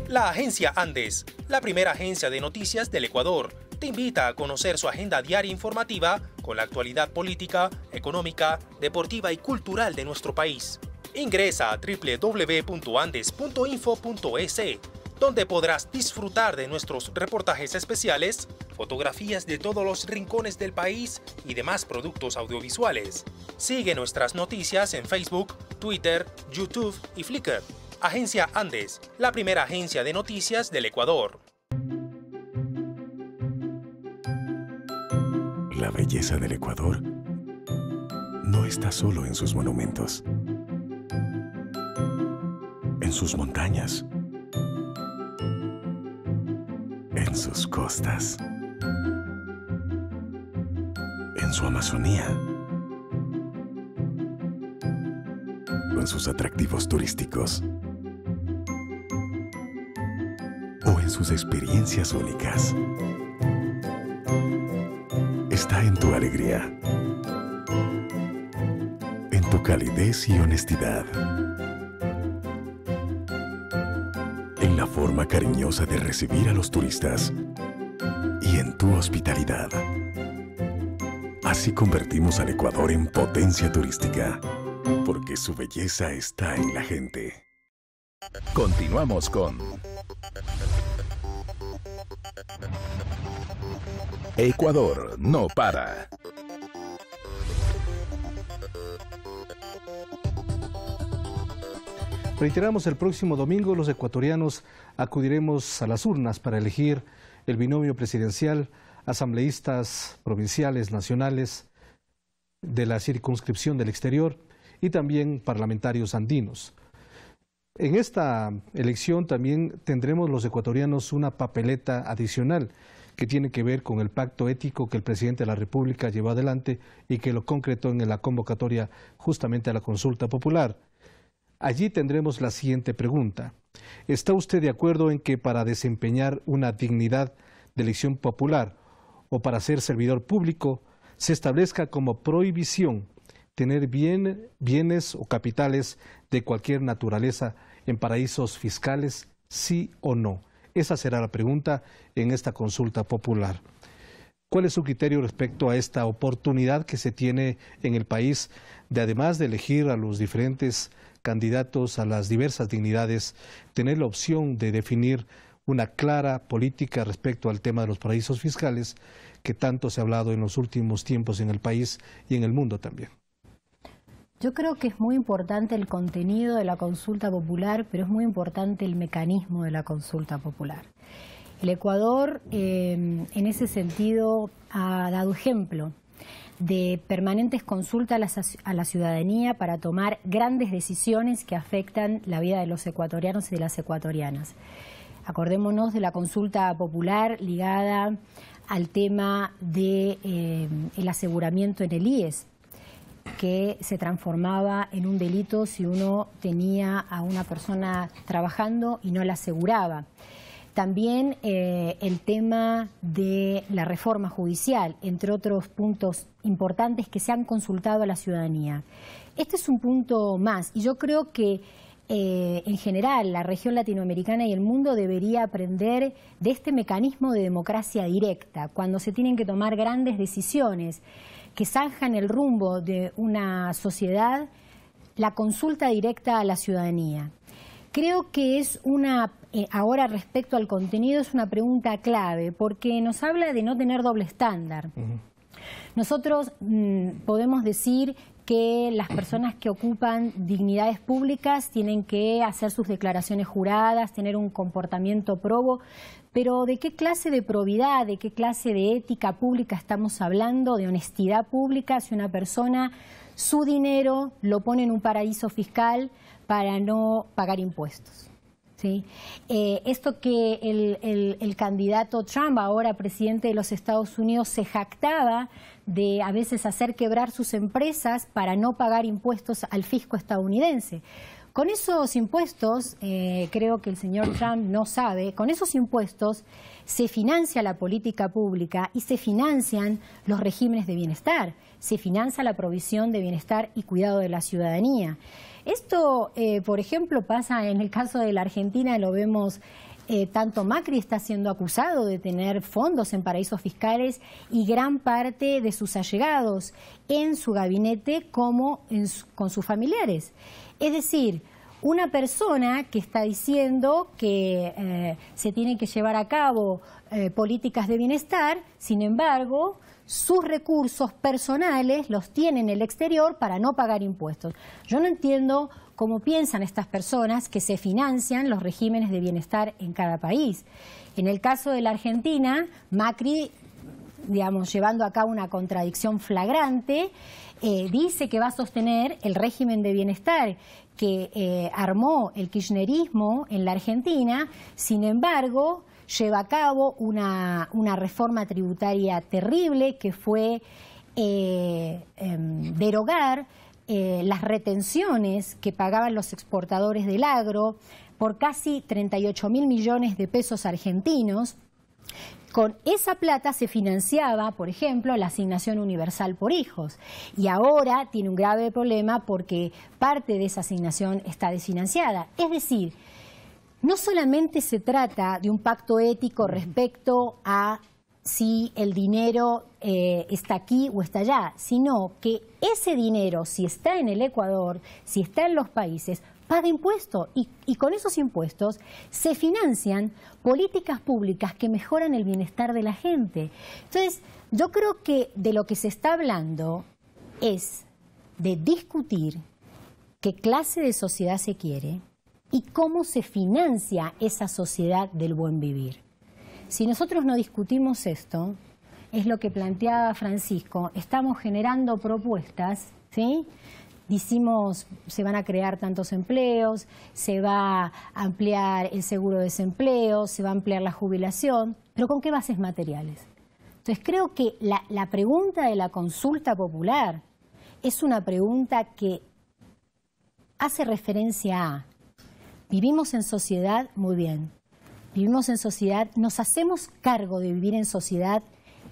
La agencia Andes, la primera agencia de noticias del Ecuador, te invita a conocer su agenda diaria informativa con la actualidad política, económica, deportiva y cultural de nuestro país. Ingresa a www.andes.info.es, e, donde podrás disfrutar de nuestros reportajes especiales, fotografías de todos los rincones del país y demás productos audiovisuales. Sigue nuestras noticias en Facebook, Twitter, YouTube y Flickr. Agencia Andes, la primera agencia de noticias del Ecuador. La belleza del Ecuador no está solo en sus monumentos, en sus montañas, en sus costas en su Amazonía, con sus atractivos turísticos o en sus experiencias únicas. Está en tu alegría, en tu calidez y honestidad, en la forma cariñosa de recibir a los turistas y en tu hospitalidad. Así convertimos al Ecuador en potencia turística, porque su belleza está en la gente. Continuamos con Ecuador no para. Reiteramos, el próximo domingo los ecuatorianos acudiremos a las urnas para elegir el binomio presidencial asambleístas provinciales, nacionales de la circunscripción del exterior y también parlamentarios andinos. En esta elección también tendremos los ecuatorianos una papeleta adicional que tiene que ver con el pacto ético que el presidente de la República llevó adelante y que lo concretó en la convocatoria justamente a la consulta popular. Allí tendremos la siguiente pregunta. ¿Está usted de acuerdo en que para desempeñar una dignidad de elección popular o para ser servidor público, se establezca como prohibición tener bien, bienes o capitales de cualquier naturaleza en paraísos fiscales, sí o no. Esa será la pregunta en esta consulta popular. ¿Cuál es su criterio respecto a esta oportunidad que se tiene en el país de, además de elegir a los diferentes candidatos a las diversas dignidades, tener la opción de definir una clara política respecto al tema de los paraísos fiscales que tanto se ha hablado en los últimos tiempos en el país y en el mundo también. Yo creo que es muy importante el contenido de la consulta popular, pero es muy importante el mecanismo de la consulta popular. El Ecuador, eh, en ese sentido, ha dado ejemplo de permanentes consultas a la ciudadanía para tomar grandes decisiones que afectan la vida de los ecuatorianos y de las ecuatorianas. Acordémonos de la consulta popular ligada al tema del de, eh, el aseguramiento en el IES, que se transformaba en un delito si uno tenía a una persona trabajando y no la aseguraba. También eh, el tema de la reforma judicial, entre otros puntos importantes que se han consultado a la ciudadanía. Este es un punto más y yo creo que eh, en general, la región latinoamericana y el mundo debería aprender de este mecanismo de democracia directa, cuando se tienen que tomar grandes decisiones que zanjan el rumbo de una sociedad, la consulta directa a la ciudadanía. Creo que es una, eh, ahora respecto al contenido, es una pregunta clave, porque nos habla de no tener doble estándar. Nosotros mm, podemos decir que las personas que ocupan dignidades públicas tienen que hacer sus declaraciones juradas, tener un comportamiento probo, pero ¿de qué clase de probidad, de qué clase de ética pública estamos hablando, de honestidad pública si una persona su dinero lo pone en un paraíso fiscal para no pagar impuestos? ¿sí? Eh, esto que el, candidato Trump, ahora presidente de los Estados Unidos, se jactaba de a veces hacer quebrar sus empresas para no pagar impuestos al fisco estadounidense. Con esos impuestos, eh, creo que el señor Trump no sabe, con esos impuestos se financia la política pública y se financian los regímenes de bienestar, se financia la provisión de bienestar y cuidado de la ciudadanía. Esto, eh, por ejemplo, pasa en el caso de la Argentina, lo vemos eh, tanto Macri está siendo acusado de tener fondos en paraísos fiscales y gran parte de sus allegados en su gabinete como con sus familiares. Es decir, una persona que está diciendo que eh, se tienen que llevar a cabo eh, políticas de bienestar, sin embargo, sus recursos personales los tiene en el exterior para no pagar impuestos. Yo no entiendo cómo piensan estas personas que se financian los regímenes de bienestar en cada país. En el caso de la Argentina, Macri digamos, llevando a cabo una contradicción flagrante, eh, dice que va a sostener el régimen de bienestar, que eh, armó el kirchnerismo en la Argentina, sin embargo, lleva a cabo una, reforma tributaria terrible que fue eh, em, derogar eh, las retenciones que pagaban los exportadores del agro por casi 38 mil millones de pesos argentinos con esa plata se financiaba, por ejemplo, la asignación universal por hijos. Y ahora tiene un grave problema porque parte de esa asignación está desfinanciada. Es decir, no solamente se trata de un pacto ético respecto a si el dinero eh, está aquí o está allá, sino que ese dinero, si está en el Ecuador, si está en los países, de impuestos y, y, con esos impuestos se financian políticas públicas que mejoran el bienestar de la gente. Entonces, yo creo que de lo que se está hablando es de discutir qué clase de sociedad se quiere y cómo se financia esa sociedad del buen vivir. Si nosotros no discutimos esto, es lo que planteaba Francisco, estamos generando propuestas, ¿sí? Dicimos, se van a crear tantos empleos, se va a ampliar el seguro de desempleo, se va a ampliar la jubilación, pero ¿con qué bases materiales? Entonces creo que la, la pregunta de la consulta popular es una pregunta que hace referencia a, vivimos en sociedad muy bien, vivimos en sociedad, nos hacemos cargo de vivir en sociedad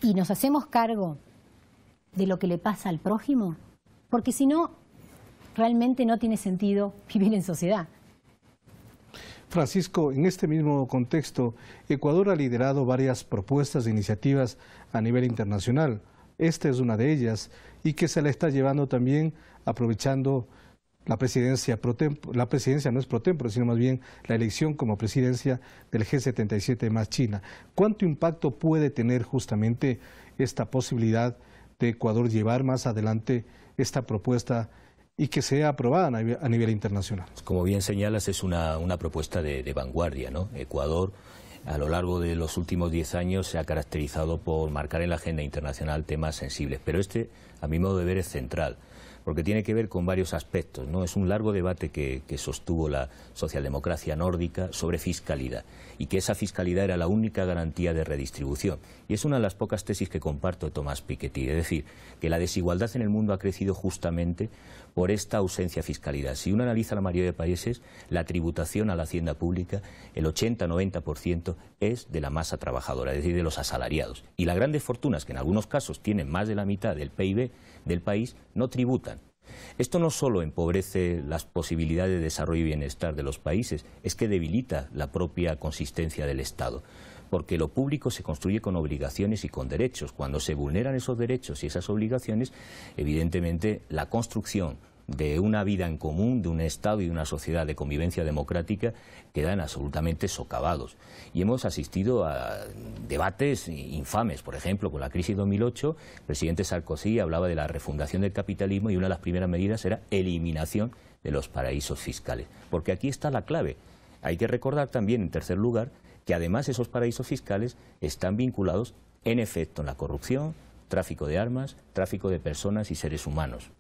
y nos hacemos cargo de lo que le pasa al prójimo, porque si no, realmente no tiene sentido vivir en sociedad. Francisco, en este mismo contexto, Ecuador ha liderado varias propuestas e iniciativas a nivel internacional. Esta es una de ellas y que se la está llevando también aprovechando la presidencia la presidencia no es pro sino más bien la elección como presidencia del G77 más China. ¿Cuánto impacto puede tener justamente esta posibilidad de Ecuador llevar más adelante esta propuesta y que sea aprobada a nivel, internacional. Como bien señalas, es una, una propuesta de, vanguardia, Ecuador a lo largo de los últimos 10 años se ha caracterizado por marcar en la agenda internacional temas sensibles, pero este, a mi modo de ver, es central, porque tiene que ver con varios aspectos. ¿no? Es un largo debate que, que sostuvo la socialdemocracia nórdica sobre fiscalidad y que esa fiscalidad era la única garantía de redistribución. Y es una de las pocas tesis que comparto de Tomás Piketty, es decir, que la desigualdad en el mundo ha crecido justamente por esta ausencia fiscalidad. Si uno analiza la mayoría de países, la tributación a la hacienda pública, el 80-90% es de la masa trabajadora, es decir, de los asalariados. Y las grandes fortunas, que en algunos casos tienen más de la mitad del PIB del país, no tributan. Esto no solo empobrece las posibilidades de desarrollo y bienestar de los países, es que debilita la propia consistencia del Estado porque lo público se construye con obligaciones y con derechos. Cuando se vulneran esos derechos y esas obligaciones, evidentemente la construcción de una vida en común, de un Estado y de una sociedad de convivencia democrática, quedan absolutamente socavados. Y hemos asistido a debates infames, por ejemplo, con la crisis 2008, el presidente Sarkozy hablaba de la refundación del capitalismo y una de las primeras medidas era eliminación de los paraísos fiscales. Porque aquí está la clave. Hay que recordar también, en tercer lugar, que además esos paraísos fiscales están vinculados, en efecto, en la corrupción, tráfico de armas, tráfico de personas y seres humanos.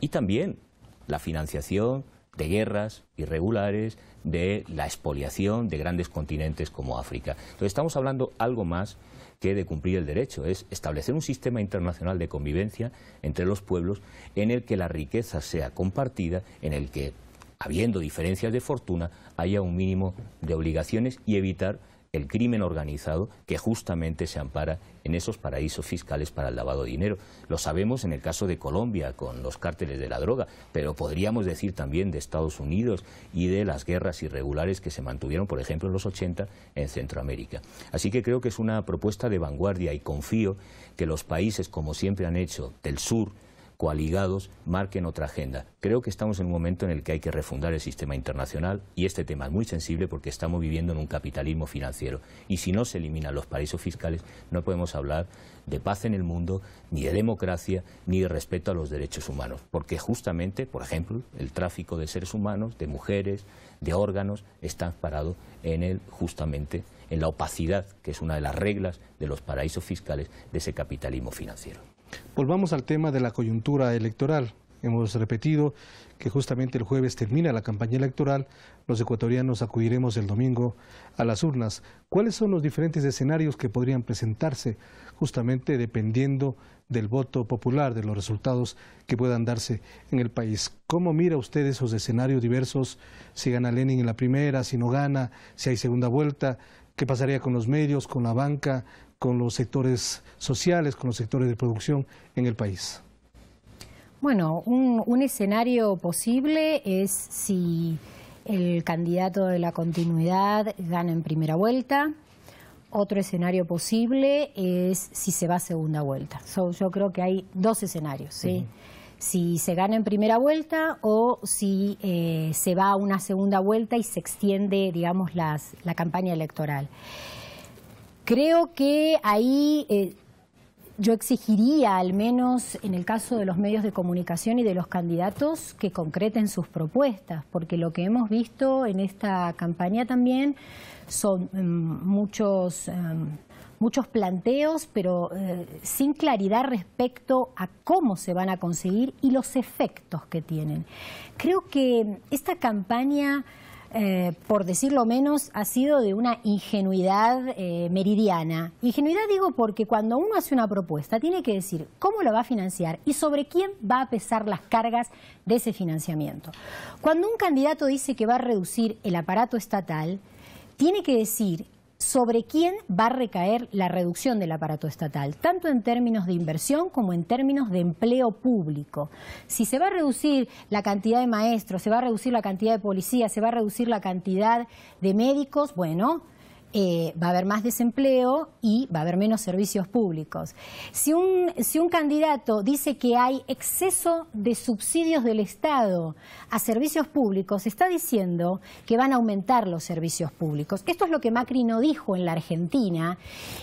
Y también la financiación de guerras irregulares, de la expoliación de grandes continentes como África. Entonces estamos hablando algo más que de cumplir el derecho, es establecer un sistema internacional de convivencia entre los pueblos en el que la riqueza sea compartida, en el que, habiendo diferencias de fortuna, haya un mínimo de obligaciones y evitar el crimen organizado que justamente se ampara en esos paraísos fiscales para el lavado de dinero. Lo sabemos en el caso de Colombia con los cárteles de la droga, pero podríamos decir también de Estados Unidos y de las guerras irregulares que se mantuvieron, por ejemplo, en los 80 en Centroamérica. Así que creo que es una propuesta de vanguardia y confío que los países, como siempre han hecho, del sur, aligados, marquen otra agenda. Creo que estamos en un momento en el que hay que refundar el sistema internacional y este tema es muy sensible porque estamos viviendo en un capitalismo financiero. Y si no se eliminan los paraísos fiscales, no podemos hablar de paz en el mundo, ni de democracia, ni de respeto a los derechos humanos. Porque justamente, por ejemplo, el tráfico de seres humanos, de mujeres, de órganos, está parado en el, justamente en la opacidad, que es una de las reglas de los paraísos fiscales de ese capitalismo financiero. Volvamos al tema de la coyuntura electoral. Hemos repetido que justamente el jueves termina la campaña electoral, los ecuatorianos acudiremos el domingo a las urnas. ¿Cuáles son los diferentes escenarios que podrían presentarse justamente dependiendo del voto popular, de los resultados que puedan darse en el país? ¿Cómo mira usted esos escenarios diversos? Si gana Lenin en la primera, si no gana, si hay segunda vuelta, ¿qué pasaría con los medios, con la banca, con los sectores sociales, con los sectores de producción en el país? Bueno, un, escenario posible es si el candidato de la continuidad gana en primera vuelta, otro escenario posible es si se va a segunda vuelta. yo creo que hay dos escenarios, si se gana en primera vuelta o si eh, se va a una segunda vuelta y se extiende, digamos, la campaña electoral. Creo que ahí eh, yo exigiría, al menos en el caso de los medios de comunicación y de los candidatos, que concreten sus propuestas, porque lo que hemos visto en esta campaña también son em, muchos... Em, muchos planteos, pero eh, sin claridad respecto a cómo se van a conseguir y los efectos que tienen. Creo que esta campaña eh, por decirlo menos, ha sido de una ingenuidad eh, meridiana. Ingenuidad digo porque cuando uno hace una propuesta tiene que decir cómo lo va a financiar y sobre quién va a pesar las cargas de ese financiamiento. Cuando un candidato dice que va a reducir el aparato estatal, tiene que decir sobre quién va a recaer la reducción del aparato estatal, tanto en términos de inversión como en términos de empleo público. Si se va a reducir la cantidad de maestros, se va a reducir la cantidad de policías, se va a reducir la cantidad de médicos, bueno, eh, va a haber más desempleo y va a haber menos servicios públicos. Si un, si un candidato dice que hay exceso de subsidios del Estado a servicios públicos, está diciendo que van a aumentar los servicios públicos. Esto es lo que Macri no dijo en la Argentina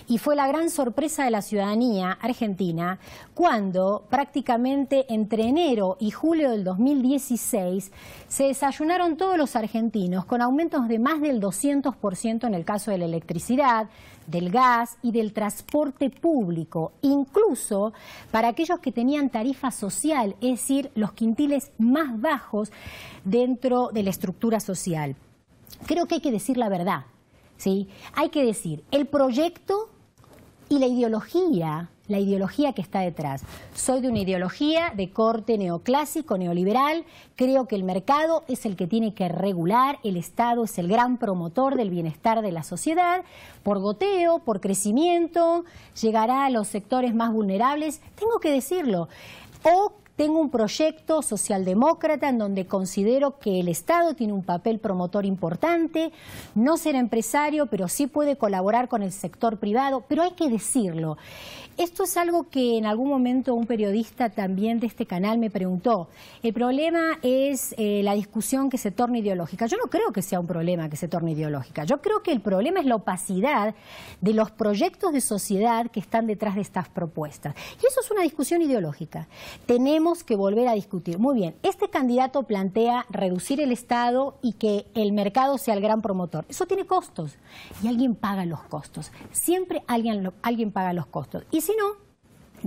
y fue la gran sorpresa de la ciudadanía argentina cuando prácticamente entre enero y julio del 2016 se desayunaron todos los argentinos con aumentos de más del 200% en el caso de la electricidad, del gas y del transporte público, incluso para aquellos que tenían tarifa social, es decir, los quintiles más bajos dentro de la estructura social. Creo que hay que decir la verdad, ¿sí? Hay que decir, el proyecto y la ideología la ideología que está detrás. Soy de una ideología de corte neoclásico, neoliberal, creo que el mercado es el que tiene que regular, el Estado es el gran promotor del bienestar de la sociedad, por goteo, por crecimiento, llegará a los sectores más vulnerables, tengo que decirlo. O tengo un proyecto socialdemócrata en donde considero que el Estado tiene un papel promotor importante, no ser empresario, pero sí puede colaborar con el sector privado, pero hay que decirlo, esto es algo que en algún momento un periodista también de este canal me preguntó. El problema es eh, la discusión que se torna ideológica. Yo no creo que sea un problema que se torne ideológica. Yo creo que el problema es la opacidad de los proyectos de sociedad que están detrás de estas propuestas. Y eso es una discusión ideológica. Tenemos que volver a discutir. Muy bien, este candidato plantea reducir el Estado y que el mercado sea el gran promotor. Eso tiene costos y alguien paga los costos. Siempre alguien, alguien paga los costos. Y si no,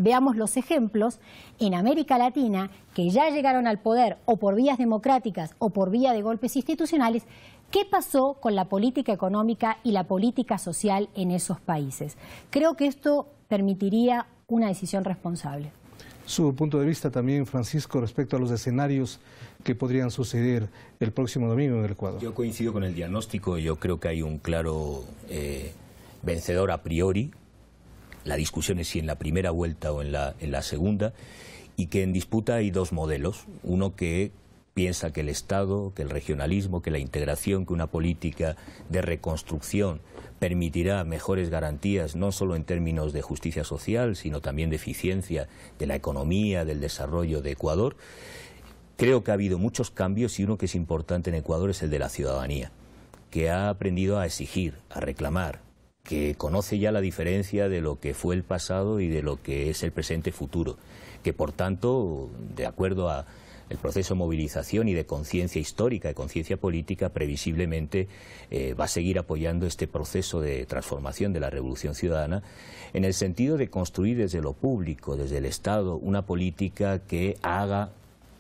veamos los ejemplos en América Latina que ya llegaron al poder o por vías democráticas o por vía de golpes institucionales, ¿qué pasó con la política económica y la política social en esos países? Creo que esto permitiría una decisión responsable. Su punto de vista también, Francisco, respecto a los escenarios que podrían suceder el próximo domingo en el Ecuador. Yo coincido con el diagnóstico, yo creo que hay un claro eh, vencedor a priori la discusión es si en la primera vuelta o en la, en la segunda, y que en disputa hay dos modelos. Uno que piensa que el Estado, que el regionalismo, que la integración, que una política de reconstrucción permitirá mejores garantías, no solo en términos de justicia social, sino también de eficiencia de la economía, del desarrollo de Ecuador. Creo que ha habido muchos cambios y uno que es importante en Ecuador es el de la ciudadanía, que ha aprendido a exigir, a reclamar, que conoce ya la diferencia de lo que fue el pasado y de lo que es el presente futuro, que por tanto, de acuerdo a el proceso de movilización y de conciencia histórica y conciencia política previsiblemente eh, va a seguir apoyando este proceso de transformación de la revolución ciudadana en el sentido de construir desde lo público, desde el Estado, una política que haga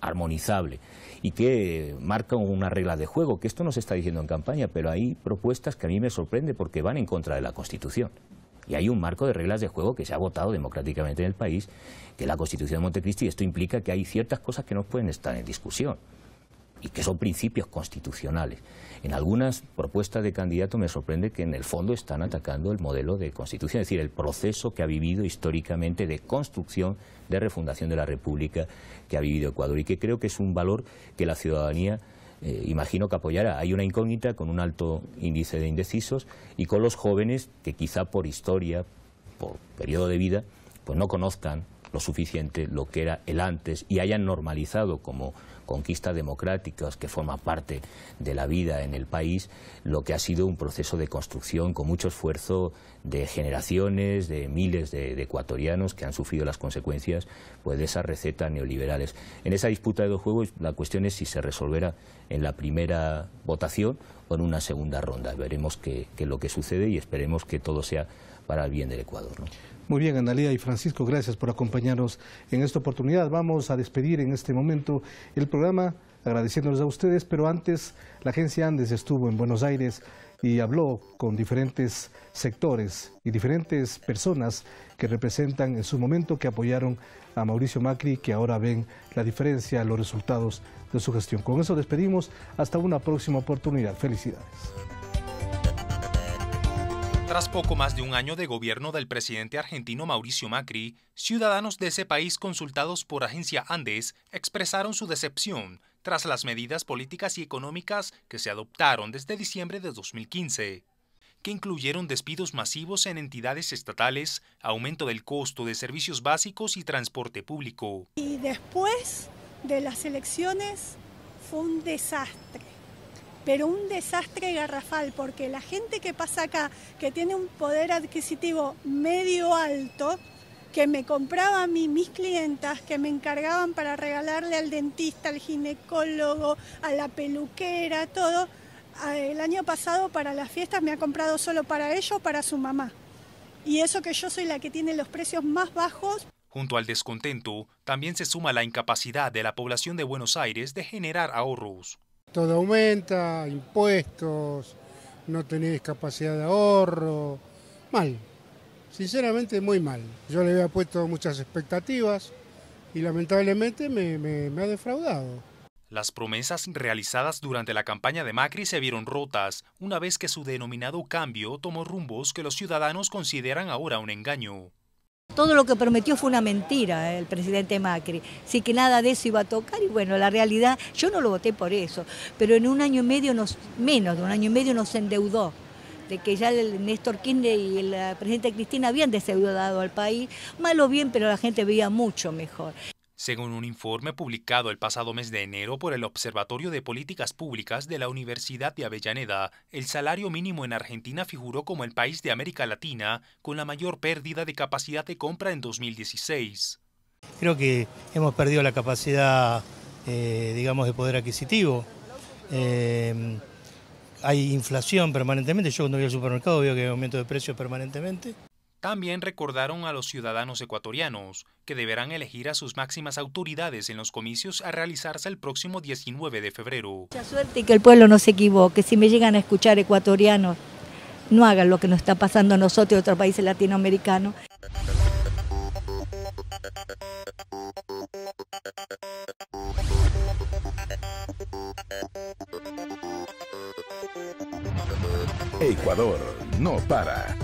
armonizable y que marca una regla de juego, que esto no se está diciendo en campaña, pero hay propuestas que a mí me sorprende porque van en contra de la Constitución. Y hay un marco de reglas de juego que se ha votado democráticamente en el país, que es la Constitución de Montecristi, y esto implica que hay ciertas cosas que no pueden estar en discusión y que son principios constitucionales. En algunas propuestas de candidato me sorprende que en el fondo están atacando el modelo de constitución, es decir, el proceso que ha vivido históricamente de construcción, de refundación de la República que ha vivido Ecuador y que creo que es un valor que la ciudadanía... Eh, imagino que apoyará. Hay una incógnita con un alto índice de indecisos y con los jóvenes que quizá por historia, por periodo de vida, pues no conozcan lo suficiente lo que era el antes y hayan normalizado como conquistas democráticas que forma parte de la vida en el país, lo que ha sido un proceso de construcción con mucho esfuerzo de generaciones, de miles de, ecuatorianos que han sufrido las consecuencias pues, de esas recetas neoliberales. En esa disputa de dos juegos la cuestión es si se resolverá en la primera votación o en una segunda ronda. Veremos qué lo que sucede y esperemos que todo sea para el bien del Ecuador. Muy bien, Analia y Francisco, gracias por acompañarnos en esta oportunidad. Vamos a despedir en este momento el programa agradeciéndoles a ustedes, pero antes la agencia Andes estuvo en Buenos Aires y habló con diferentes sectores y diferentes personas que representan en su momento que apoyaron a Mauricio Macri, que ahora ven la diferencia, los resultados de su gestión. Con eso despedimos, hasta una próxima oportunidad. Felicidades. Tras poco más de un año de gobierno del presidente argentino Mauricio Macri, ciudadanos de ese país consultados por Agencia Andes expresaron su decepción tras las medidas políticas y económicas que se adoptaron desde diciembre de 2015, que incluyeron despidos masivos en entidades estatales, aumento del costo de servicios básicos y transporte público. Y después de las elecciones fue un desastre pero un desastre garrafal, porque la gente que pasa acá, que tiene un poder adquisitivo medio alto, que me compraba a mí mis clientas, que me encargaban para regalarle al dentista, al ginecólogo, a la peluquera, todo. El año pasado para las fiestas me ha comprado solo para ellos, para su mamá. Y eso que yo soy la que tiene los precios más bajos. Junto al descontento, también se suma la incapacidad de la población de Buenos Aires de generar ahorros todo aumenta, impuestos, no tenés capacidad de ahorro, mal, sinceramente muy mal. Yo le había puesto muchas expectativas y lamentablemente me, me ha defraudado. Las promesas realizadas durante la campaña de Macri se vieron rotas una vez que su denominado cambio tomó rumbos que los ciudadanos consideran ahora un engaño todo lo que prometió fue una mentira eh, el presidente Macri, así que nada de eso iba a tocar y bueno, la realidad, yo no lo voté por eso, pero en un año y medio, nos, menos de un año y medio nos endeudó de que ya el Néstor Kirchner y el eh, presidente Cristina habían desdeudado al país, malo bien, pero la gente veía mucho mejor según un informe publicado el pasado mes de enero por el Observatorio de Políticas Públicas de la Universidad de Avellaneda, el salario mínimo en Argentina figuró como el país de América Latina con la mayor pérdida de capacidad de compra en 2016. Creo que hemos perdido la capacidad, eh, digamos, de poder adquisitivo. Eh, hay inflación permanentemente. Yo cuando voy al supermercado veo que hay aumento de precios permanentemente. También recordaron a los ciudadanos ecuatorianos que deberán elegir a sus máximas autoridades en los comicios a realizarse el próximo 19 de febrero. Mucha suerte y que el pueblo no se equivoque. Si me llegan a escuchar ecuatorianos, no hagan lo que nos está pasando a nosotros y otros países latinoamericanos. Ecuador no para.